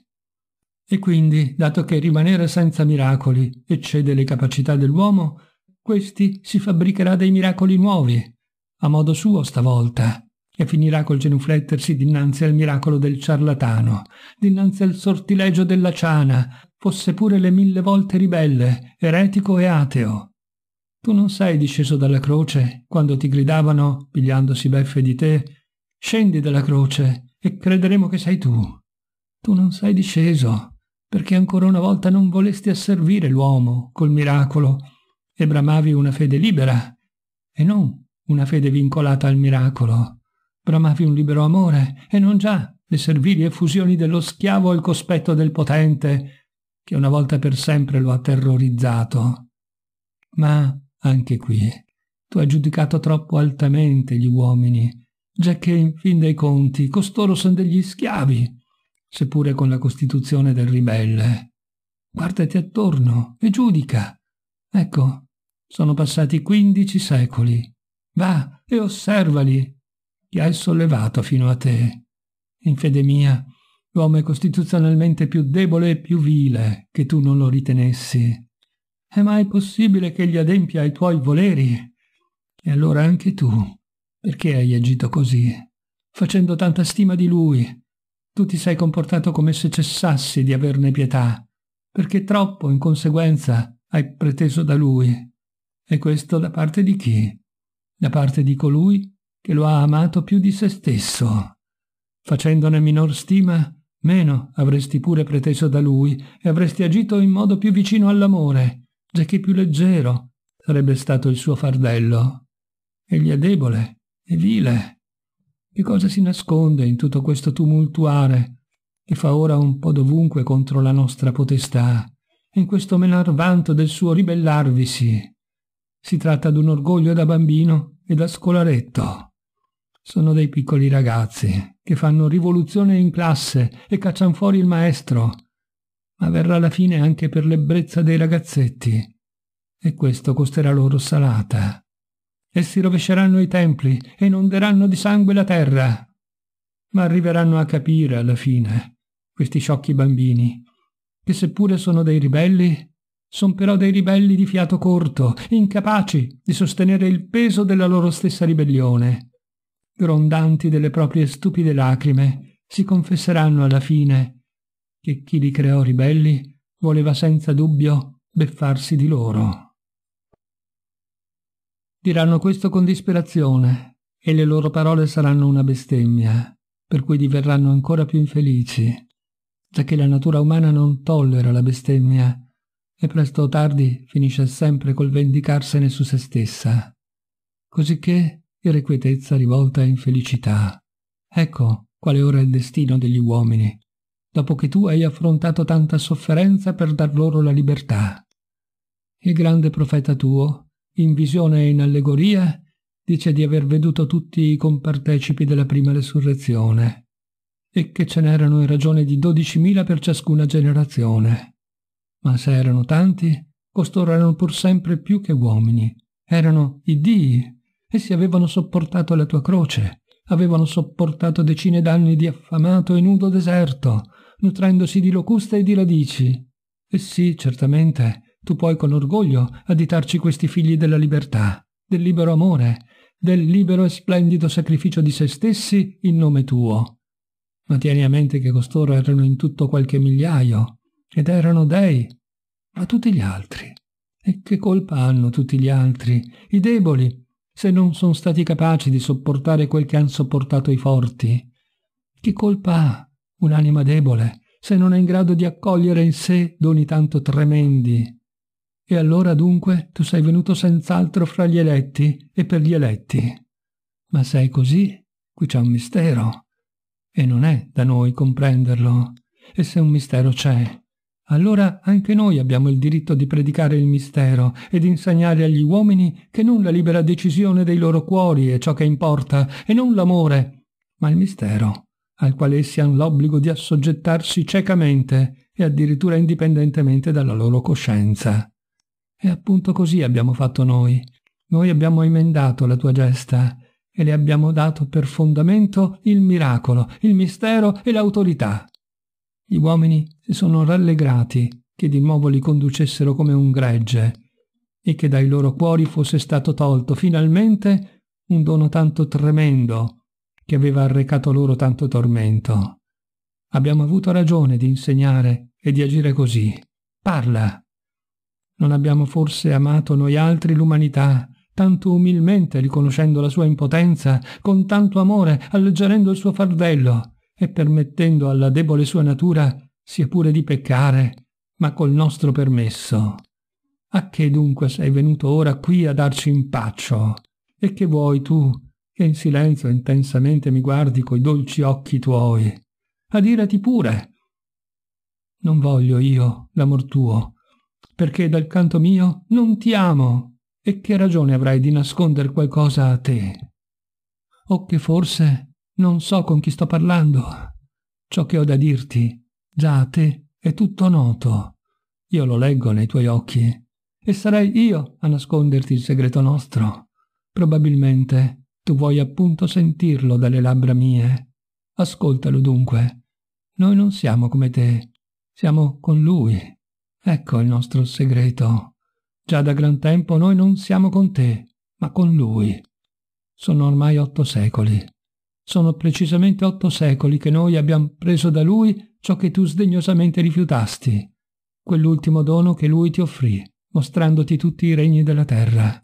E quindi, dato che rimanere senza miracoli eccede le capacità dell'uomo, questi si fabbricherà dei miracoli nuovi, a modo suo stavolta, e finirà col genuflettersi dinanzi al miracolo del ciarlatano, dinanzi al sortilegio della ciana, fosse pure le mille volte ribelle, eretico e ateo. Tu non sei disceso dalla croce quando ti gridavano, pigliandosi beffe di te, scendi dalla croce e crederemo che sei tu. Tu non sei disceso perché ancora una volta non volesti asservire l'uomo col miracolo e bramavi una fede libera e non una fede vincolata al miracolo. Bramavi un libero amore e non già le servili effusioni dello schiavo al cospetto del potente che una volta per sempre lo ha terrorizzato. Ma anche qui tu hai giudicato troppo altamente gli uomini, giacché in fin dei conti costoro sono degli schiavi seppure con la costituzione del ribelle. Guardati attorno e giudica. Ecco, sono passati quindici secoli. Va e osservali. Ti hai sollevato fino a te. In fede mia, l'uomo è costituzionalmente più debole e più vile che tu non lo ritenessi. È mai possibile che egli adempia ai tuoi voleri? E allora anche tu, perché hai agito così, facendo tanta stima di lui, tu ti sei comportato come se cessassi di averne pietà, perché troppo, in conseguenza, hai preteso da lui. E questo da parte di chi? Da parte di colui che lo ha amato più di se stesso. Facendone minor stima, meno avresti pure preteso da lui e avresti agito in modo più vicino all'amore, giacché più leggero sarebbe stato il suo fardello. Egli è debole e vile che cosa si nasconde in tutto questo tumultuare che fa ora un po' dovunque contro la nostra potestà, in questo menar vanto del suo ribellarvisi? Si tratta d'un orgoglio da bambino e da scolaretto. Sono dei piccoli ragazzi che fanno rivoluzione in classe e cacciano fuori il maestro, ma verrà la fine anche per l'ebbrezza dei ragazzetti, e questo costerà loro salata e si rovesceranno i templi e inonderanno di sangue la terra. Ma arriveranno a capire alla fine, questi sciocchi bambini, che seppure sono dei ribelli, sono però dei ribelli di fiato corto, incapaci di sostenere il peso della loro stessa ribellione. Grondanti delle proprie stupide lacrime, si confesseranno alla fine che chi li creò ribelli voleva senza dubbio beffarsi di loro. Diranno questo con disperazione e le loro parole saranno una bestemmia, per cui diverranno ancora più infelici, già che la natura umana non tollera la bestemmia e presto o tardi finisce sempre col vendicarsene su se stessa. Cosicché irrequietezza rivolta a infelicità. Ecco quale ora è il destino degli uomini, dopo che tu hai affrontato tanta sofferenza per dar loro la libertà. Il grande profeta tuo in visione e in allegoria, dice di aver veduto tutti i compartecipi della prima resurrezione e che ce n'erano in ragione di 12.000 per ciascuna generazione. Ma se erano tanti, costoro erano pur sempre più che uomini, erano i dii, essi avevano sopportato la tua croce, avevano sopportato decine d'anni di affamato e nudo deserto, nutrendosi di locuste e di radici. Essi, certamente, tu puoi con orgoglio additarci questi figli della libertà, del libero amore, del libero e splendido sacrificio di se stessi in nome tuo. Ma tieni a mente che costoro erano in tutto qualche migliaio, ed erano dei, ma tutti gli altri. E che colpa hanno tutti gli altri, i deboli, se non sono stati capaci di sopportare quel che hanno sopportato i forti? Che colpa ha un'anima debole, se non è in grado di accogliere in sé doni tanto tremendi e allora dunque tu sei venuto senz'altro fra gli eletti e per gli eletti. Ma sei così? Qui c'è un mistero. E non è da noi comprenderlo. E se un mistero c'è, allora anche noi abbiamo il diritto di predicare il mistero ed insegnare agli uomini che non la libera decisione dei loro cuori è ciò che importa e non l'amore, ma il mistero, al quale essi hanno l'obbligo di assoggettarsi ciecamente e addirittura indipendentemente dalla loro coscienza. E appunto così abbiamo fatto noi. Noi abbiamo emendato la tua gesta e le abbiamo dato per fondamento il miracolo, il mistero e l'autorità. Gli uomini si sono rallegrati che di nuovo li conducessero come un gregge e che dai loro cuori fosse stato tolto finalmente un dono tanto tremendo che aveva arrecato loro tanto tormento. Abbiamo avuto ragione di insegnare e di agire così. Parla, non abbiamo forse amato noi altri l'umanità, tanto umilmente riconoscendo la sua impotenza, con tanto amore alleggerendo il suo fardello e permettendo alla debole sua natura sia pure di peccare, ma col nostro permesso. A che dunque sei venuto ora qui a darci impaccio? E che vuoi tu, che in silenzio intensamente mi guardi coi dolci occhi tuoi? Adirati pure! Non voglio io l'amor tuo, perché dal canto mio non ti amo e che ragione avrai di nascondere qualcosa a te? O che forse non so con chi sto parlando. Ciò che ho da dirti, già a te, è tutto noto. Io lo leggo nei tuoi occhi e sarei io a nasconderti il segreto nostro. Probabilmente tu vuoi appunto sentirlo dalle labbra mie. Ascoltalo dunque. Noi non siamo come te, siamo con lui. Ecco il nostro segreto. Già da gran tempo noi non siamo con te, ma con lui. Sono ormai otto secoli. Sono precisamente otto secoli che noi abbiamo preso da lui ciò che tu sdegnosamente rifiutasti, quell'ultimo dono che lui ti offrì, mostrandoti tutti i regni della terra.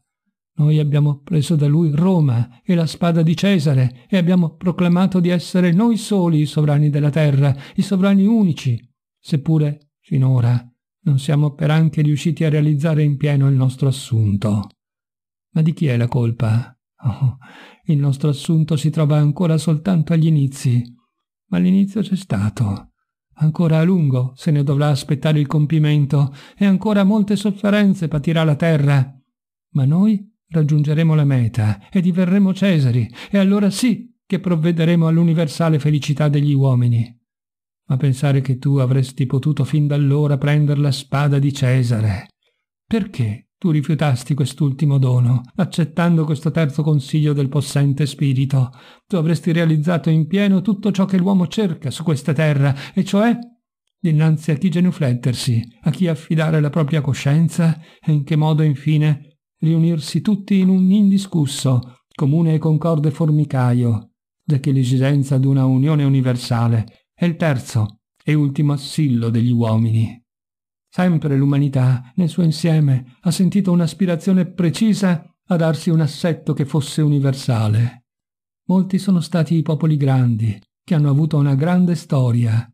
Noi abbiamo preso da lui Roma e la spada di Cesare e abbiamo proclamato di essere noi soli i sovrani della terra, i sovrani unici, seppure finora non siamo per anche riusciti a realizzare in pieno il nostro assunto. Ma di chi è la colpa? Oh, il nostro assunto si trova ancora soltanto agli inizi, ma l'inizio c'è stato. Ancora a lungo se ne dovrà aspettare il compimento e ancora molte sofferenze patirà la terra. Ma noi raggiungeremo la meta e diverremo Cesari e allora sì che provvederemo all'universale felicità degli uomini ma pensare che tu avresti potuto fin d'allora prendere la spada di Cesare. Perché tu rifiutasti quest'ultimo dono, accettando questo terzo consiglio del possente spirito? Tu avresti realizzato in pieno tutto ciò che l'uomo cerca su questa terra, e cioè dinanzi a chi genuflettersi, a chi affidare la propria coscienza e in che modo infine riunirsi tutti in un indiscusso, comune e concorde formicaio, giacché l'esigenza d'una unione universale è il terzo e ultimo assillo degli uomini. Sempre l'umanità, nel suo insieme, ha sentito un'aspirazione precisa a darsi un assetto che fosse universale. Molti sono stati i popoli grandi, che hanno avuto una grande storia,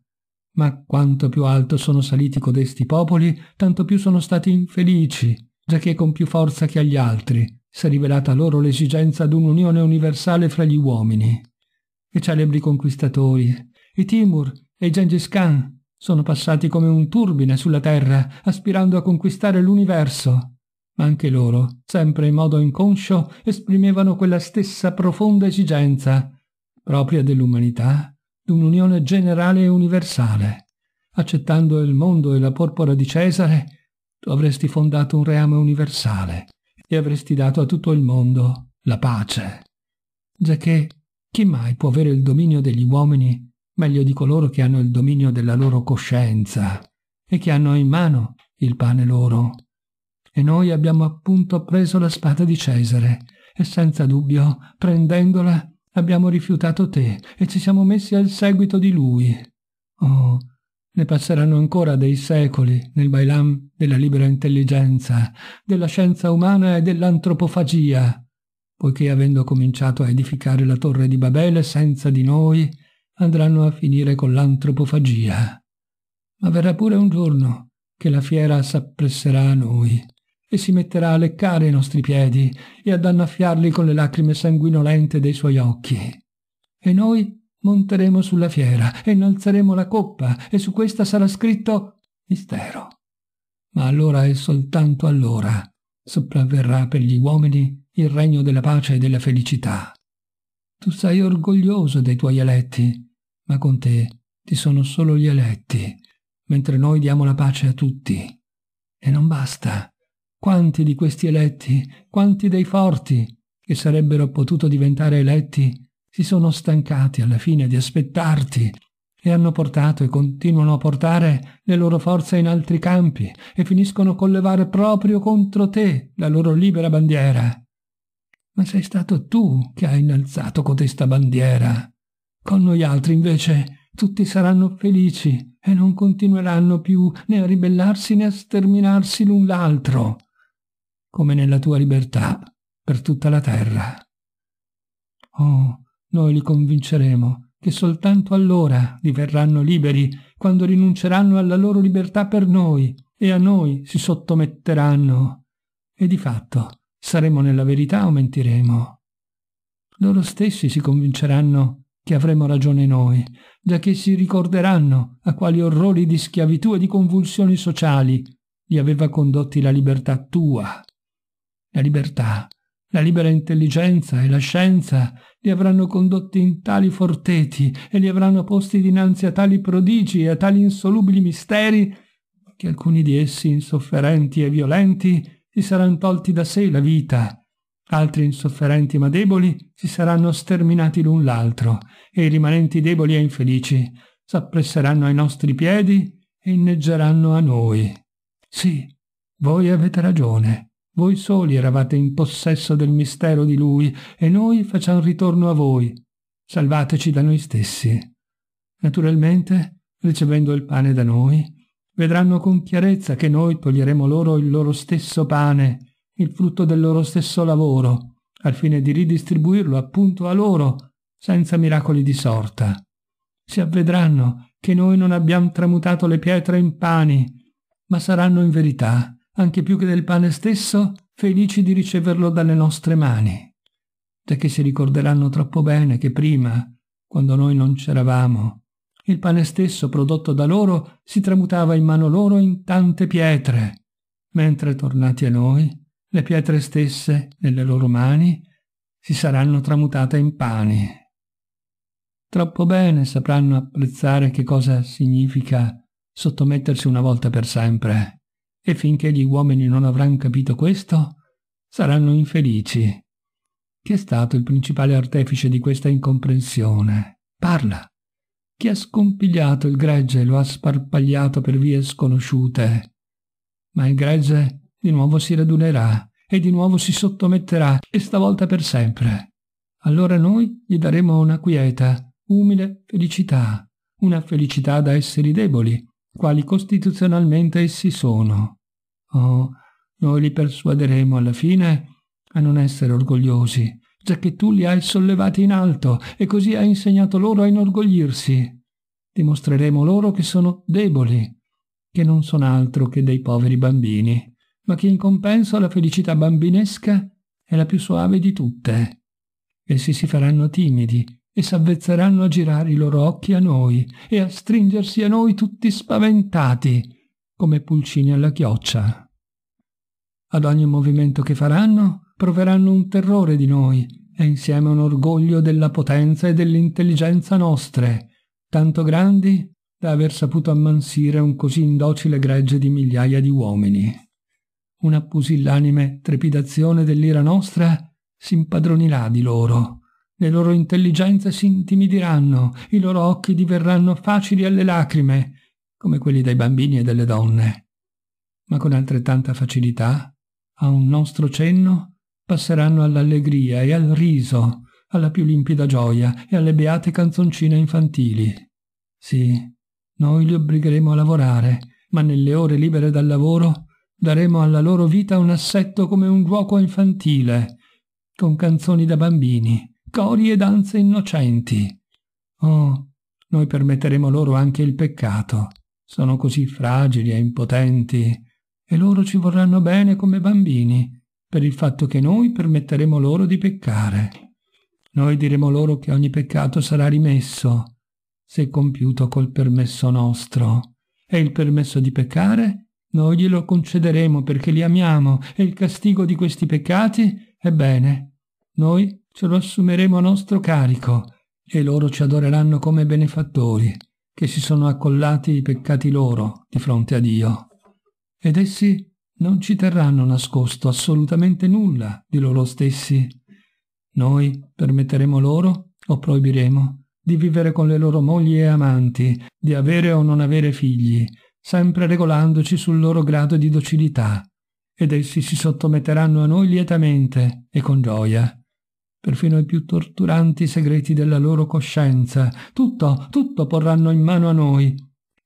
ma quanto più alto sono saliti codesti popoli, tanto più sono stati infelici, giacché con più forza che agli altri si è rivelata loro l'esigenza d'un'unione universale fra gli uomini. I celebri conquistatori i Timur e i Gengis Khan sono passati come un turbine sulla terra, aspirando a conquistare l'universo. Ma anche loro, sempre in modo inconscio, esprimevano quella stessa profonda esigenza, propria dell'umanità, d'un'unione generale e universale. Accettando il mondo e la porpora di Cesare, tu avresti fondato un reame universale e avresti dato a tutto il mondo la pace. Già che chi mai può avere il dominio degli uomini meglio di coloro che hanno il dominio della loro coscienza e che hanno in mano il pane loro. E noi abbiamo appunto preso la spada di Cesare e senza dubbio, prendendola, abbiamo rifiutato te e ci siamo messi al seguito di lui. Oh, ne passeranno ancora dei secoli nel bailam della libera intelligenza, della scienza umana e dell'antropofagia, poiché avendo cominciato a edificare la torre di Babele senza di noi, andranno a finire con l'antropofagia. Ma verrà pure un giorno che la fiera s'appresserà a noi e si metterà a leccare i nostri piedi e ad annaffiarli con le lacrime sanguinolente dei suoi occhi. E noi monteremo sulla fiera e innalzeremo la coppa e su questa sarà scritto mistero. Ma allora e soltanto allora sopravverrà per gli uomini il regno della pace e della felicità. Tu sei orgoglioso dei tuoi eletti ma con te ti sono solo gli eletti, mentre noi diamo la pace a tutti. E non basta. Quanti di questi eletti, quanti dei forti, che sarebbero potuto diventare eletti, si sono stancati alla fine di aspettarti e hanno portato e continuano a portare le loro forze in altri campi e finiscono col levare proprio contro te la loro libera bandiera. Ma sei stato tu che hai innalzato codesta bandiera. Con noi altri, invece, tutti saranno felici e non continueranno più né a ribellarsi né a sterminarsi l'un l'altro, come nella tua libertà per tutta la terra. Oh, noi li convinceremo che soltanto allora diverranno liberi, quando rinunceranno alla loro libertà per noi e a noi si sottometteranno. E di fatto saremo nella verità o mentiremo. Loro stessi si convinceranno che avremo ragione noi, giacché si ricorderanno a quali orrori di schiavitù e di convulsioni sociali li aveva condotti la libertà tua. La libertà, la libera intelligenza e la scienza li avranno condotti in tali forteti e li avranno posti dinanzi a tali prodigi e a tali insolubili misteri che alcuni di essi insofferenti e violenti si saranno tolti da sé la vita Altri insofferenti ma deboli si saranno sterminati l'un l'altro e i rimanenti deboli e infelici s'appresseranno ai nostri piedi e inneggeranno a noi. Sì, voi avete ragione. Voi soli eravate in possesso del mistero di lui e noi facciamo ritorno a voi. Salvateci da noi stessi. Naturalmente, ricevendo il pane da noi, vedranno con chiarezza che noi toglieremo loro il loro stesso pane il frutto del loro stesso lavoro, al fine di ridistribuirlo appunto a loro, senza miracoli di sorta. Si avvedranno che noi non abbiamo tramutato le pietre in pani, ma saranno in verità, anche più che del pane stesso, felici di riceverlo dalle nostre mani, perché si ricorderanno troppo bene che prima, quando noi non c'eravamo, il pane stesso prodotto da loro si tramutava in mano loro in tante pietre, mentre tornati a noi le pietre stesse nelle loro mani si saranno tramutate in pani. Troppo bene sapranno apprezzare che cosa significa sottomettersi una volta per sempre, e finché gli uomini non avranno capito questo, saranno infelici. Chi è stato il principale artefice di questa incomprensione? Parla. Chi ha scompigliato il gregge e lo ha sparpagliato per vie sconosciute? Ma il gregge di nuovo si radunerà e di nuovo si sottometterà, e stavolta per sempre. Allora noi gli daremo una quieta, umile felicità, una felicità da esseri deboli, quali costituzionalmente essi sono. Oh, noi li persuaderemo alla fine a non essere orgogliosi, giacché tu li hai sollevati in alto e così hai insegnato loro a inorgoglirsi. Dimostreremo loro che sono deboli, che non sono altro che dei poveri bambini ma che in compenso la felicità bambinesca è la più suave di tutte. Essi si faranno timidi e s'avvezzeranno a girare i loro occhi a noi e a stringersi a noi tutti spaventati, come pulcini alla chioccia. Ad ogni movimento che faranno proveranno un terrore di noi e insieme un orgoglio della potenza e dell'intelligenza nostre, tanto grandi da aver saputo ammansire un così indocile gregge di migliaia di uomini una pusillanime trepidazione dell'ira nostra si impadronirà di loro. Le loro intelligenze si intimidiranno, i loro occhi diverranno facili alle lacrime, come quelli dei bambini e delle donne. Ma con altrettanta facilità, a un nostro cenno, passeranno all'allegria e al riso, alla più limpida gioia e alle beate canzoncine infantili. Sì, noi li obbligheremo a lavorare, ma nelle ore libere dal lavoro Daremo alla loro vita un assetto come un giuoco infantile, con canzoni da bambini, cori e danze innocenti. Oh, noi permetteremo loro anche il peccato. Sono così fragili e impotenti, e loro ci vorranno bene come bambini, per il fatto che noi permetteremo loro di peccare. Noi diremo loro che ogni peccato sarà rimesso, se compiuto col permesso nostro, e il permesso di peccare noi glielo concederemo perché li amiamo e il castigo di questi peccati, ebbene, noi ce lo assumeremo a nostro carico e loro ci adoreranno come benefattori, che si sono accollati i peccati loro di fronte a Dio. Ed essi non ci terranno nascosto assolutamente nulla di loro stessi. Noi permetteremo loro, o proibiremo, di vivere con le loro mogli e amanti, di avere o non avere figli, sempre regolandoci sul loro grado di docilità, ed essi si sottometteranno a noi lietamente e con gioia, perfino ai più torturanti segreti della loro coscienza. Tutto, tutto porranno in mano a noi,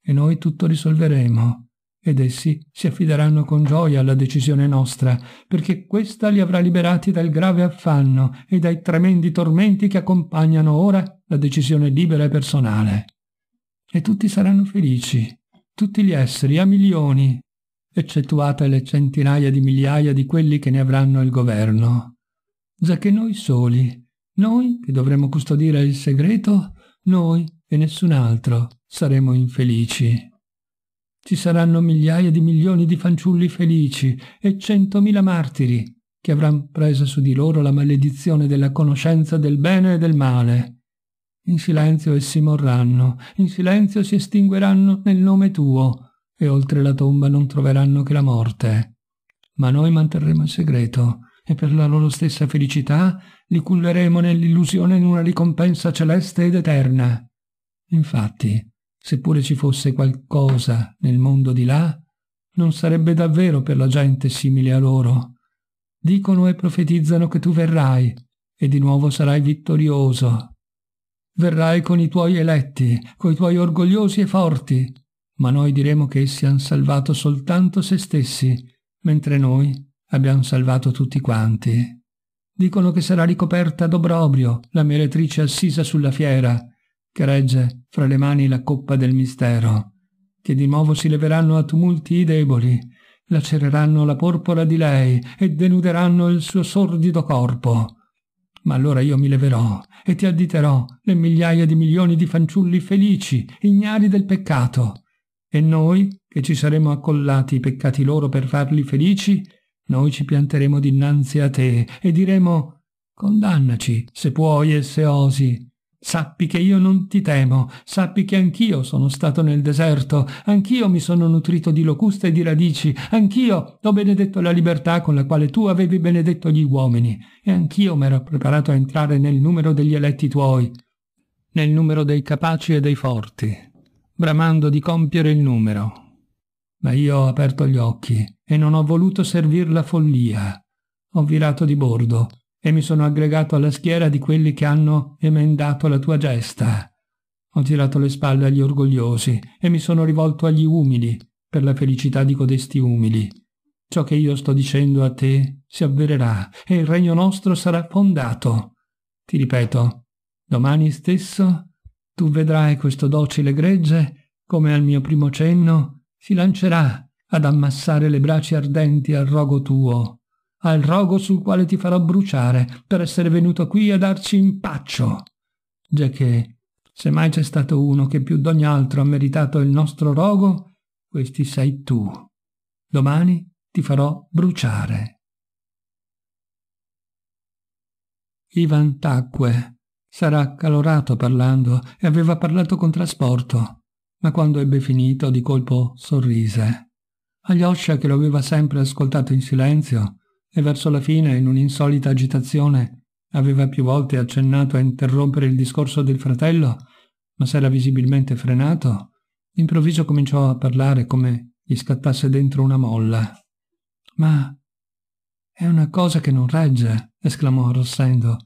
e noi tutto risolveremo, ed essi si affideranno con gioia alla decisione nostra, perché questa li avrà liberati dal grave affanno e dai tremendi tormenti che accompagnano ora la decisione libera e personale. E tutti saranno felici, tutti gli esseri a milioni, eccettuate le centinaia di migliaia di quelli che ne avranno il governo. Già che noi soli, noi che dovremo custodire il segreto, noi e nessun altro saremo infelici. Ci saranno migliaia di milioni di fanciulli felici e centomila martiri che avranno presa su di loro la maledizione della conoscenza del bene e del male. In silenzio essi morranno, in silenzio si estingueranno nel nome tuo, e oltre la tomba non troveranno che la morte. Ma noi manterremo il segreto, e per la loro stessa felicità li culleremo nell'illusione di una ricompensa celeste ed eterna. Infatti, seppure ci fosse qualcosa nel mondo di là, non sarebbe davvero per la gente simile a loro. Dicono e profetizzano che tu verrai, e di nuovo sarai vittorioso, Verrai con i tuoi eletti, coi tuoi orgogliosi e forti, ma noi diremo che essi han salvato soltanto se stessi, mentre noi abbiamo salvato tutti quanti. Dicono che sarà ricoperta d'obrobrio la meretrice assisa sulla fiera, che regge fra le mani la coppa del mistero, che di nuovo si leveranno a tumulti i deboli, lacereranno la porpora di lei e denuderanno il suo sordido corpo. Ma allora io mi leverò e ti additerò le migliaia di milioni di fanciulli felici, ignari del peccato. E noi, che ci saremo accollati i peccati loro per farli felici, noi ci pianteremo dinanzi a te e diremo «Condannaci, se puoi e se osi, Sappi che io non ti temo, sappi che anch'io sono stato nel deserto, anch'io mi sono nutrito di locuste e di radici, anch'io ho benedetto la libertà con la quale tu avevi benedetto gli uomini, e anch'io m'ero preparato a entrare nel numero degli eletti tuoi, nel numero dei capaci e dei forti, bramando di compiere il numero. Ma io ho aperto gli occhi e non ho voluto servir la follia. Ho virato di bordo e mi sono aggregato alla schiera di quelli che hanno emendato la tua gesta. Ho girato le spalle agli orgogliosi e mi sono rivolto agli umili per la felicità di codesti umili. Ciò che io sto dicendo a te si avvererà e il regno nostro sarà fondato. Ti ripeto, domani stesso tu vedrai questo docile gregge come al mio primo cenno si lancerà ad ammassare le braci ardenti al rogo tuo al rogo sul quale ti farò bruciare per essere venuto qui a darci impaccio. Già che, se mai c'è stato uno che più d'ogni altro ha meritato il nostro rogo, questi sei tu. Domani ti farò bruciare. Ivan tacque. S'era accalorato parlando e aveva parlato con trasporto, ma quando ebbe finito di colpo sorrise. Alyosha, che lo aveva sempre ascoltato in silenzio, e verso la fine, in un'insolita agitazione, aveva più volte accennato a interrompere il discorso del fratello, ma s'era visibilmente frenato, d'improvviso cominciò a parlare come gli scattasse dentro una molla. Ma è una cosa che non regge, esclamò arrossendo.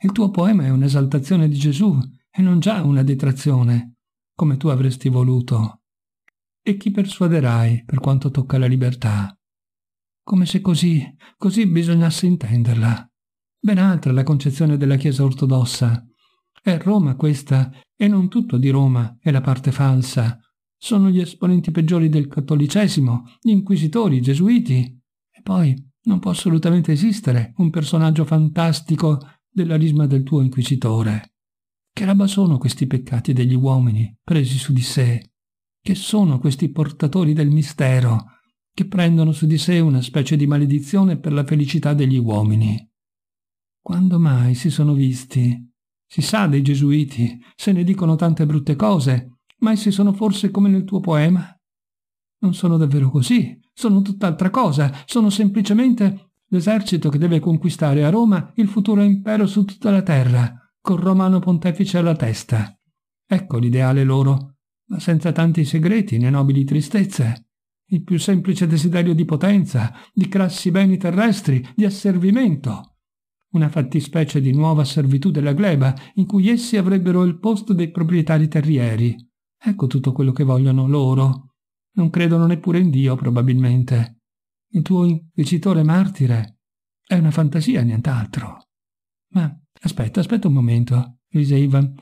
Il tuo poema è un'esaltazione di Gesù e non già una detrazione, come tu avresti voluto. E chi persuaderai per quanto tocca la libertà? come se così, così bisognasse intenderla. Ben altra la concezione della Chiesa ortodossa. È Roma questa, e non tutto di Roma è la parte falsa. Sono gli esponenti peggiori del cattolicesimo, gli inquisitori, i gesuiti. E poi non può assolutamente esistere un personaggio fantastico della risma del tuo inquisitore. Che roba sono questi peccati degli uomini presi su di sé? Che sono questi portatori del mistero? che prendono su di sé una specie di maledizione per la felicità degli uomini. Quando mai si sono visti? Si sa dei gesuiti, se ne dicono tante brutte cose, ma essi sono forse come nel tuo poema? Non sono davvero così, sono tutt'altra cosa, sono semplicemente l'esercito che deve conquistare a Roma il futuro impero su tutta la terra, col romano pontefice alla testa. Ecco l'ideale loro, ma senza tanti segreti né nobili tristezze il più semplice desiderio di potenza, di crassi beni terrestri, di asservimento. Una fattispecie di nuova servitù della gleba, in cui essi avrebbero il posto dei proprietari terrieri. Ecco tutto quello che vogliono loro. Non credono neppure in Dio, probabilmente. Il tuo inquisitore martire è una fantasia, nient'altro. Ma aspetta, aspetta un momento, rise Ivan.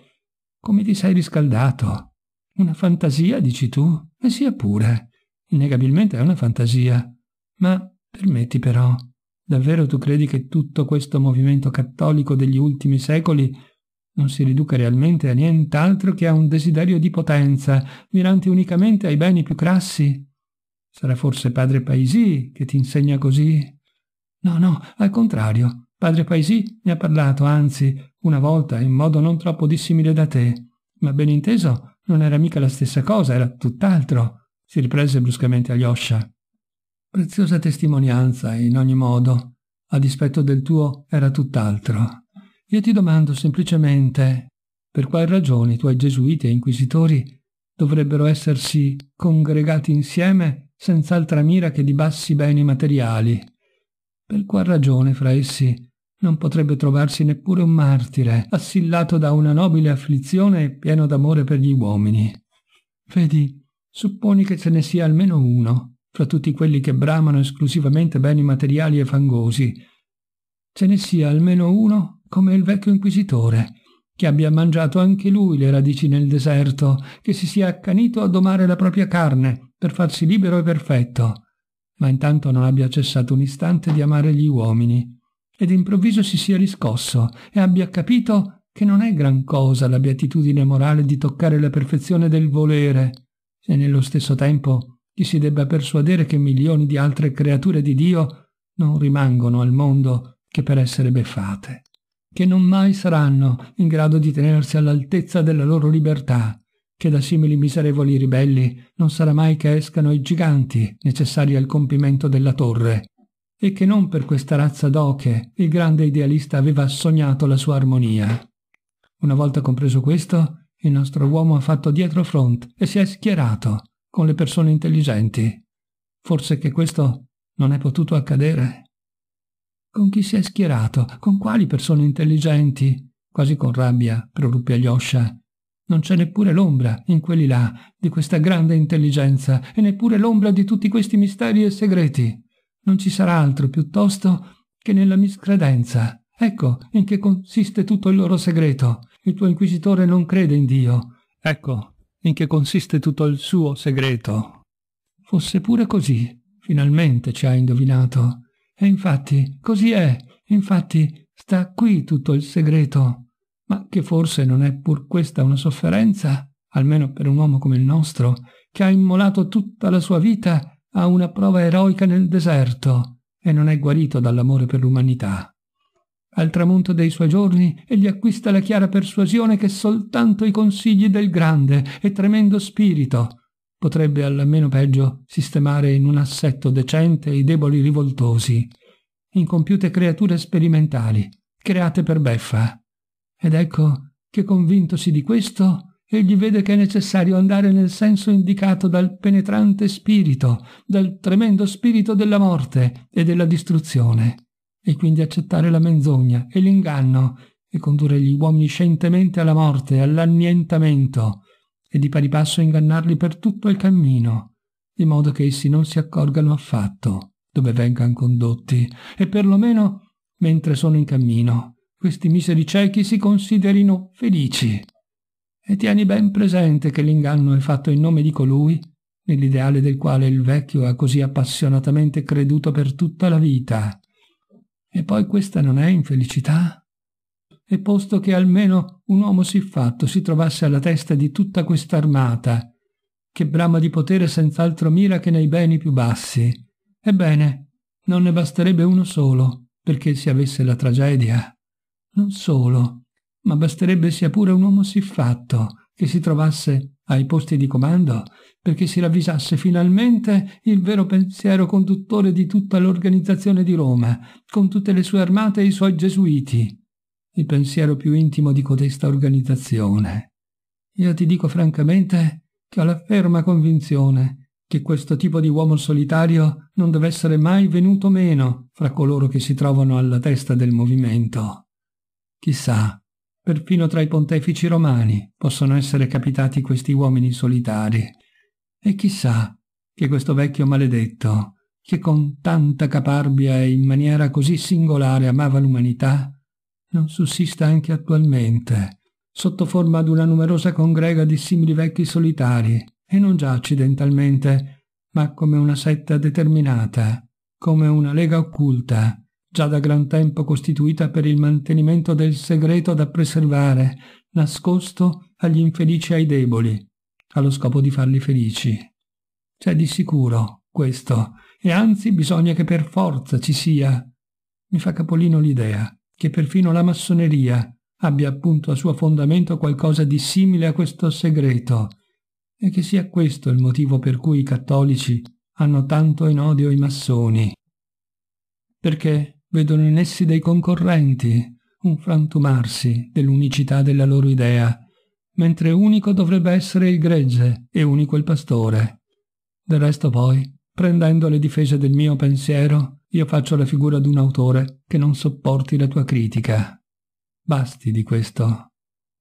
Come ti sei riscaldato? Una fantasia, dici tu? E sia pure. Innegabilmente è una fantasia. Ma permetti però, davvero tu credi che tutto questo movimento cattolico degli ultimi secoli non si riduca realmente a nient'altro che a un desiderio di potenza, mirante unicamente ai beni più crassi? Sarà forse padre Paisì che ti insegna così? No, no, al contrario. Padre Paisì ne ha parlato, anzi, una volta in modo non troppo dissimile da te. Ma ben inteso, non era mica la stessa cosa, era tutt'altro si riprese bruscamente Alyosha. Preziosa testimonianza, in ogni modo. A dispetto del tuo era tutt'altro. Io ti domando semplicemente per quali ragioni i tuoi gesuiti e inquisitori dovrebbero essersi congregati insieme senza altra mira che di bassi beni materiali. Per qual ragione fra essi non potrebbe trovarsi neppure un martire, assillato da una nobile afflizione e pieno d'amore per gli uomini. Vedi, Supponi che ce ne sia almeno uno, fra tutti quelli che bramano esclusivamente beni materiali e fangosi. Ce ne sia almeno uno come il vecchio inquisitore, che abbia mangiato anche lui le radici nel deserto, che si sia accanito a domare la propria carne per farsi libero e perfetto, ma intanto non abbia cessato un istante di amare gli uomini, ed improvviso si sia riscosso e abbia capito che non è gran cosa la beatitudine morale di toccare la perfezione del volere, e nello stesso tempo gli si debba persuadere che milioni di altre creature di Dio non rimangono al mondo che per essere beffate, che non mai saranno in grado di tenersi all'altezza della loro libertà, che da simili miserevoli ribelli non sarà mai che escano i giganti necessari al compimento della torre, e che non per questa razza d'oche il grande idealista aveva sognato la sua armonia. Una volta compreso questo, il nostro uomo ha fatto dietro front e si è schierato con le persone intelligenti. Forse che questo non è potuto accadere? Con chi si è schierato? Con quali persone intelligenti? Quasi con rabbia proruppe Alyosha. Non c'è neppure l'ombra in quelli là di questa grande intelligenza e neppure l'ombra di tutti questi misteri e segreti. Non ci sarà altro piuttosto che nella miscredenza. Ecco in che consiste tutto il loro segreto. Il tuo inquisitore non crede in Dio. Ecco in che consiste tutto il suo segreto. Fosse pure così, finalmente ci ha indovinato. E infatti, così è, infatti, sta qui tutto il segreto. Ma che forse non è pur questa una sofferenza, almeno per un uomo come il nostro, che ha immolato tutta la sua vita a una prova eroica nel deserto e non è guarito dall'amore per l'umanità. Al tramonto dei suoi giorni egli acquista la chiara persuasione che soltanto i consigli del grande e tremendo spirito potrebbe almeno peggio sistemare in un assetto decente i deboli rivoltosi, incompiute creature sperimentali, create per beffa. Ed ecco che convintosi di questo, egli vede che è necessario andare nel senso indicato dal penetrante spirito, dal tremendo spirito della morte e della distruzione e quindi accettare la menzogna e l'inganno e condurre gli uomini scientemente alla morte, all'annientamento, e di pari passo ingannarli per tutto il cammino, di modo che essi non si accorgano affatto dove vengano condotti, e perlomeno, mentre sono in cammino, questi miseri ciechi si considerino felici. E tieni ben presente che l'inganno è fatto in nome di colui, nell'ideale del quale il vecchio ha così appassionatamente creduto per tutta la vita, e poi questa non è infelicità? E posto che almeno un uomo siffatto si trovasse alla testa di tutta quest'armata, che brama di potere senz'altro mira che nei beni più bassi, ebbene, non ne basterebbe uno solo perché si avesse la tragedia. Non solo, ma basterebbe sia pure un uomo siffatto che si trovasse ai posti di comando perché si ravvisasse finalmente il vero pensiero conduttore di tutta l'organizzazione di Roma, con tutte le sue armate e i suoi gesuiti, il pensiero più intimo di codesta organizzazione. Io ti dico francamente che ho la ferma convinzione che questo tipo di uomo solitario non deve essere mai venuto meno fra coloro che si trovano alla testa del movimento. Chissà, perfino tra i pontefici romani possono essere capitati questi uomini solitari. E chissà che questo vecchio maledetto, che con tanta caparbia e in maniera così singolare amava l'umanità, non sussista anche attualmente, sotto forma ad una numerosa congrega di simili vecchi solitari, e non già accidentalmente, ma come una setta determinata, come una lega occulta, già da gran tempo costituita per il mantenimento del segreto da preservare, nascosto agli infelici e ai deboli, allo scopo di farli felici. C'è di sicuro questo, e anzi bisogna che per forza ci sia. Mi fa capolino l'idea che perfino la massoneria abbia appunto a suo fondamento qualcosa di simile a questo segreto, e che sia questo il motivo per cui i cattolici hanno tanto in odio i massoni. Perché vedono in essi dei concorrenti, un frantumarsi dell'unicità della loro idea mentre unico dovrebbe essere il gregge e unico il pastore. Del resto poi, prendendo le difese del mio pensiero, io faccio la figura di un autore che non sopporti la tua critica. Basti di questo.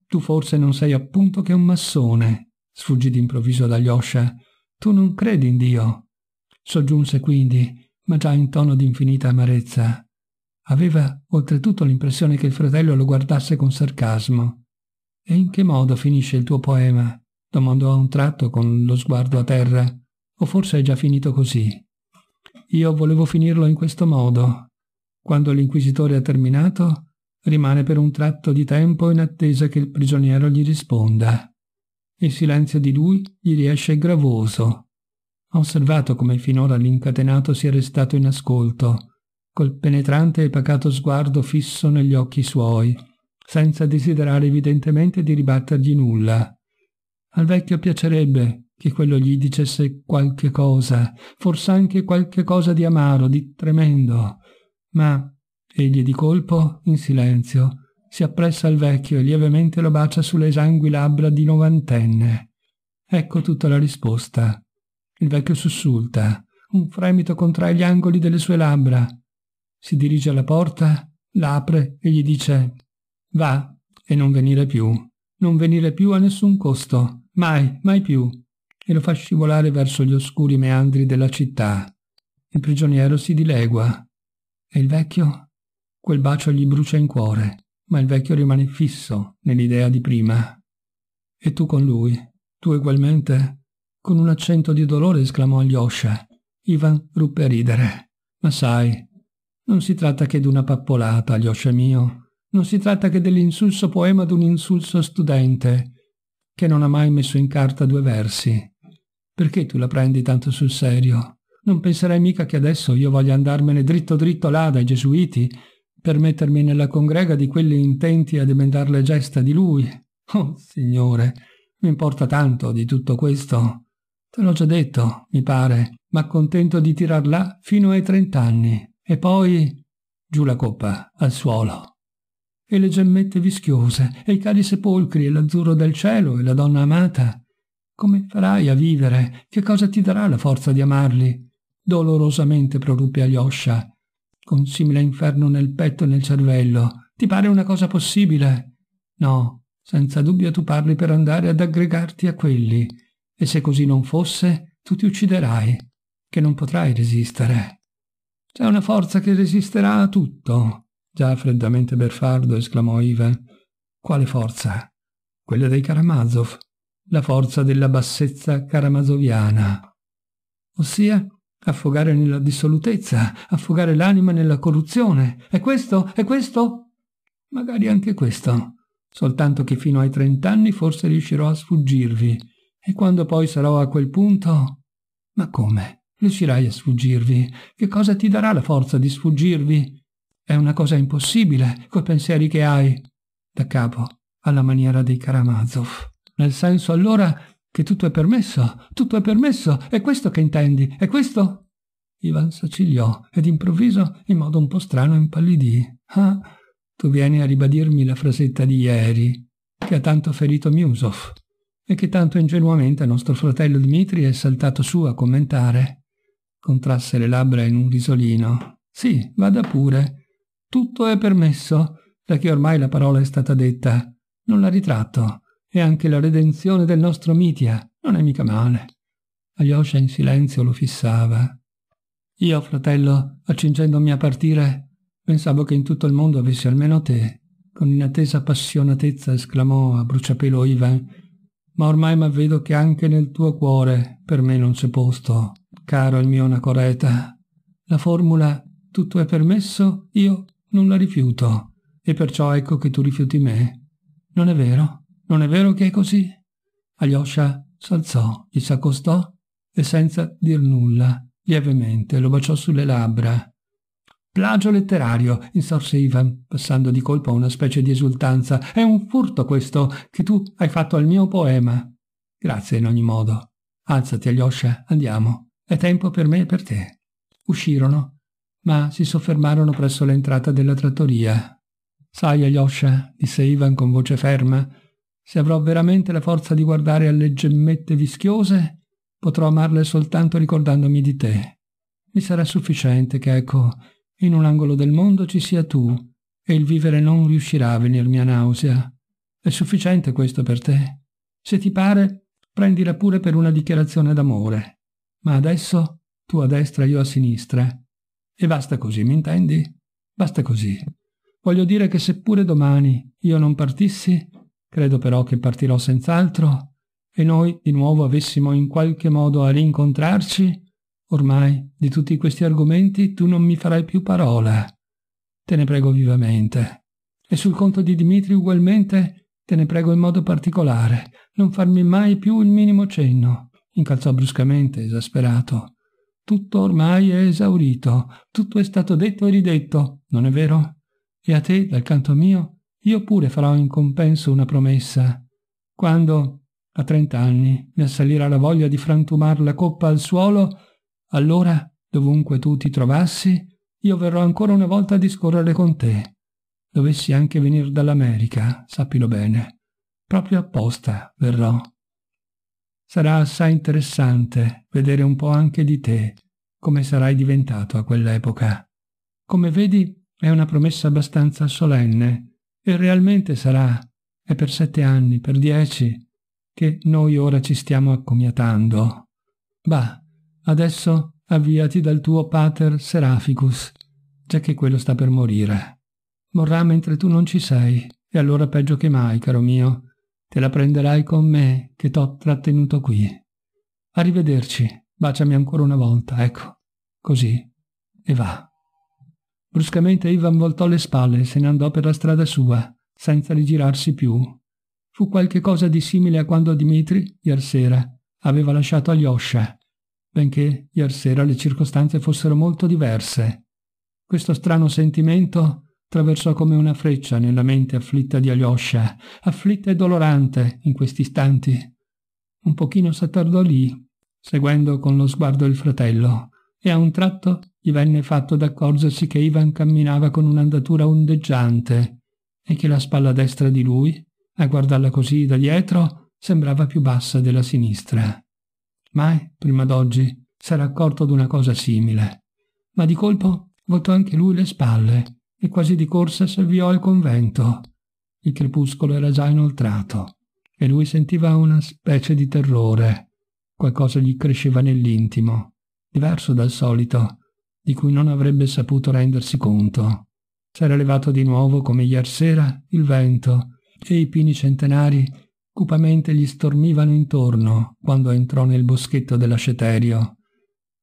Tu forse non sei appunto che un massone, sfuggì d'improvviso ad Yosha. Tu non credi in Dio. Soggiunse quindi, ma già in tono di infinita amarezza. Aveva oltretutto l'impressione che il fratello lo guardasse con sarcasmo e in che modo finisce il tuo poema? domandò a un tratto con lo sguardo a terra. O forse è già finito così? Io volevo finirlo in questo modo. Quando l'inquisitore ha terminato, rimane per un tratto di tempo in attesa che il prigioniero gli risponda. Il silenzio di lui gli riesce gravoso. Ha osservato come finora l'incatenato sia restato in ascolto, col penetrante e pacato sguardo fisso negli occhi suoi, senza desiderare evidentemente di ribattergli nulla. Al vecchio piacerebbe che quello gli dicesse qualche cosa, forse anche qualche cosa di amaro, di tremendo, ma egli di colpo, in silenzio, si appressa al vecchio e lievemente lo bacia sulle esangui labbra di novantenne. Ecco tutta la risposta. Il vecchio sussulta, un fremito contrae gli angoli delle sue labbra. Si dirige alla porta, l'apre e gli dice Va e non venire più. Non venire più a nessun costo. Mai, mai più. E lo fa scivolare verso gli oscuri meandri della città. Il prigioniero si dilegua. E il vecchio? Quel bacio gli brucia in cuore, ma il vecchio rimane fisso nell'idea di prima. E tu con lui? Tu ugualmente? Con un accento di dolore esclamò Alyosha. Ivan ruppe a ridere. Ma sai, non si tratta che d'una pappolata, Alyosha mio, non si tratta che dell'insulso poema d'un insulso studente, che non ha mai messo in carta due versi. Perché tu la prendi tanto sul serio? Non penserai mica che adesso io voglia andarmene dritto dritto là dai gesuiti per mettermi nella congrega di quelli intenti a emendar le gesta di lui. Oh, signore, mi importa tanto di tutto questo. Te l'ho già detto, mi pare, ma contento di tirar là fino ai trent'anni e poi giù la coppa, al suolo e le gemmette vischiose, e i cali sepolcri, e l'azzurro del cielo, e la donna amata. Come farai a vivere? Che cosa ti darà la forza di amarli? Dolorosamente proruppe Alyosha, con simile inferno nel petto e nel cervello. Ti pare una cosa possibile? No, senza dubbio tu parli per andare ad aggregarti a quelli, e se così non fosse, tu ti ucciderai, che non potrai resistere. C'è una forza che resisterà a tutto, Già freddamente Berfardo esclamò Ivan. Quale forza? Quella dei Karamazov. La forza della bassezza karamazoviana. Ossia, affogare nella dissolutezza, affogare l'anima nella corruzione. È questo? È questo? Magari anche questo. Soltanto che fino ai trent'anni forse riuscirò a sfuggirvi. E quando poi sarò a quel punto... Ma come? Riuscirai a sfuggirvi? Che cosa ti darà la forza di sfuggirvi? È una cosa impossibile, coi pensieri che hai. Da capo, alla maniera dei Karamazov. Nel senso allora che tutto è permesso, tutto è permesso, è questo che intendi, è questo? Ivan s'accigliò ed improvviso, in modo un po' strano, impallidì. Ah, tu vieni a ribadirmi la frasetta di ieri, che ha tanto ferito Miusov, e che tanto ingenuamente nostro fratello Dmitri è saltato su a commentare. Contrasse le labbra in un risolino. Sì, vada pure, tutto è permesso, da che ormai la parola è stata detta. Non la ritratto. E anche la redenzione del nostro Mitia non è mica male. Alyosha in silenzio lo fissava. Io, fratello, accingendomi a partire, pensavo che in tutto il mondo avessi almeno te. Con inattesa appassionatezza esclamò a bruciapelo Ivan, ma ormai ma vedo che anche nel tuo cuore per me non c'è posto, caro il mio Nacoreta. La formula tutto è permesso, io non la rifiuto, e perciò ecco che tu rifiuti me. Non è vero? Non è vero che è così? Alyosha s'alzò, gli s'accostò e senza dir nulla, lievemente, lo baciò sulle labbra. Plagio letterario, insorse Ivan, passando di colpo a una specie di esultanza. È un furto questo che tu hai fatto al mio poema. Grazie in ogni modo. Alzati, Alyosha, andiamo. È tempo per me e per te. Uscirono ma si soffermarono presso l'entrata della trattoria. Sai, Alyosha, disse Ivan con voce ferma, se avrò veramente la forza di guardare alle gemmette vischiose, potrò amarle soltanto ricordandomi di te. Mi sarà sufficiente che, ecco, in un angolo del mondo ci sia tu, e il vivere non riuscirà a venirmi a nausea. È sufficiente questo per te. Se ti pare, prendila pure per una dichiarazione d'amore. Ma adesso, tu a destra, e io a sinistra, e basta così, mi intendi? Basta così. Voglio dire che seppure domani io non partissi, credo però che partirò senz'altro, e noi di nuovo avessimo in qualche modo a rincontrarci, ormai di tutti questi argomenti tu non mi farai più parola. Te ne prego vivamente. E sul conto di Dimitri ugualmente te ne prego in modo particolare, non farmi mai più il minimo cenno. Incalzò bruscamente, esasperato. Tutto ormai è esaurito, tutto è stato detto e ridetto, non è vero? E a te, dal canto mio, io pure farò in compenso una promessa. Quando, a trent'anni, mi assalirà la voglia di frantumar la coppa al suolo, allora, dovunque tu ti trovassi, io verrò ancora una volta a discorrere con te. Dovessi anche venire dall'America, sappilo bene. Proprio apposta verrò. Sarà assai interessante vedere un po' anche di te, come sarai diventato a quell'epoca. Come vedi, è una promessa abbastanza solenne, e realmente sarà. È per sette anni, per dieci, che noi ora ci stiamo accomiatando. Bah, adesso avviati dal tuo pater Seraficus, già che quello sta per morire. Morrà mentre tu non ci sei, e allora peggio che mai, caro mio, Te la prenderai con me, che t'ho trattenuto qui. Arrivederci, baciami ancora una volta, ecco. Così. E va. Bruscamente Ivan voltò le spalle e se ne andò per la strada sua, senza rigirarsi più. Fu qualche cosa di simile a quando Dimitri, ieri sera, aveva lasciato Alyosha, benché ieri sera le circostanze fossero molto diverse. Questo strano sentimento Traversò come una freccia nella mente afflitta di Alyosha, afflitta e dolorante in questi istanti. Un pochino s'attardò lì, seguendo con lo sguardo il fratello, e a un tratto gli venne fatto d'accorgersi che Ivan camminava con un'andatura ondeggiante e che la spalla destra di lui, a guardarla così da dietro, sembrava più bassa della sinistra. Mai, prima d'oggi, s'era accorto d'una cosa simile. Ma di colpo voltò anche lui le spalle e quasi di corsa si avviò al convento. Il crepuscolo era già inoltrato e lui sentiva una specie di terrore. Qualcosa gli cresceva nell'intimo, diverso dal solito, di cui non avrebbe saputo rendersi conto. S'era levato di nuovo, come ieri sera, il vento e i pini centenari cupamente gli stormivano intorno quando entrò nel boschetto dell'asceterio.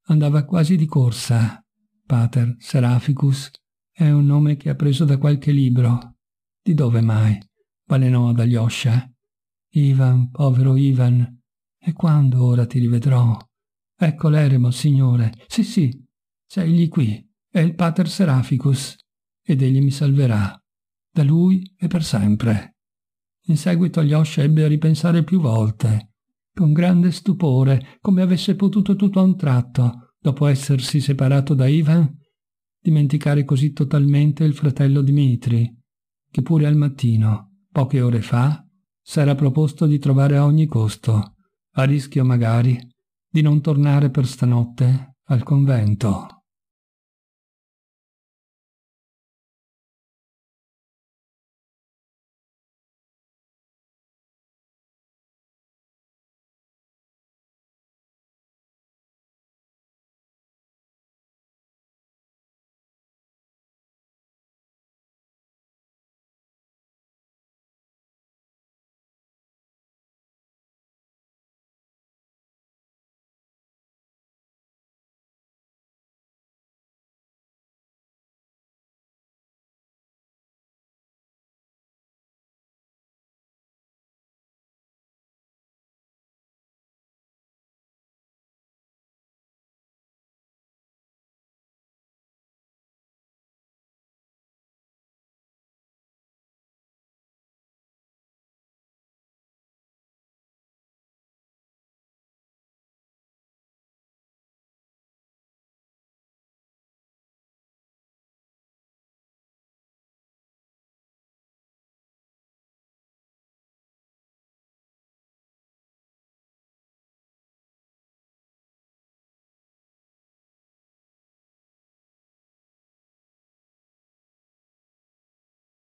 Andava quasi di corsa. Pater Seraficus è un nome che ha preso da qualche libro. Di dove mai? balenò ad Alyosha. Eh? Ivan, povero Ivan, e quando ora ti rivedrò? Ecco l'eremo, signore. Sì, sì, egli qui. È il pater Seraficus, ed egli mi salverà. Da lui e per sempre. In seguito Alyosha ebbe a ripensare più volte, con grande stupore, come avesse potuto tutto a un tratto, dopo essersi separato da Ivan, dimenticare così totalmente il fratello Dimitri, che pure al mattino, poche ore fa, s'era proposto di trovare a ogni costo, a rischio magari, di non tornare per stanotte al convento.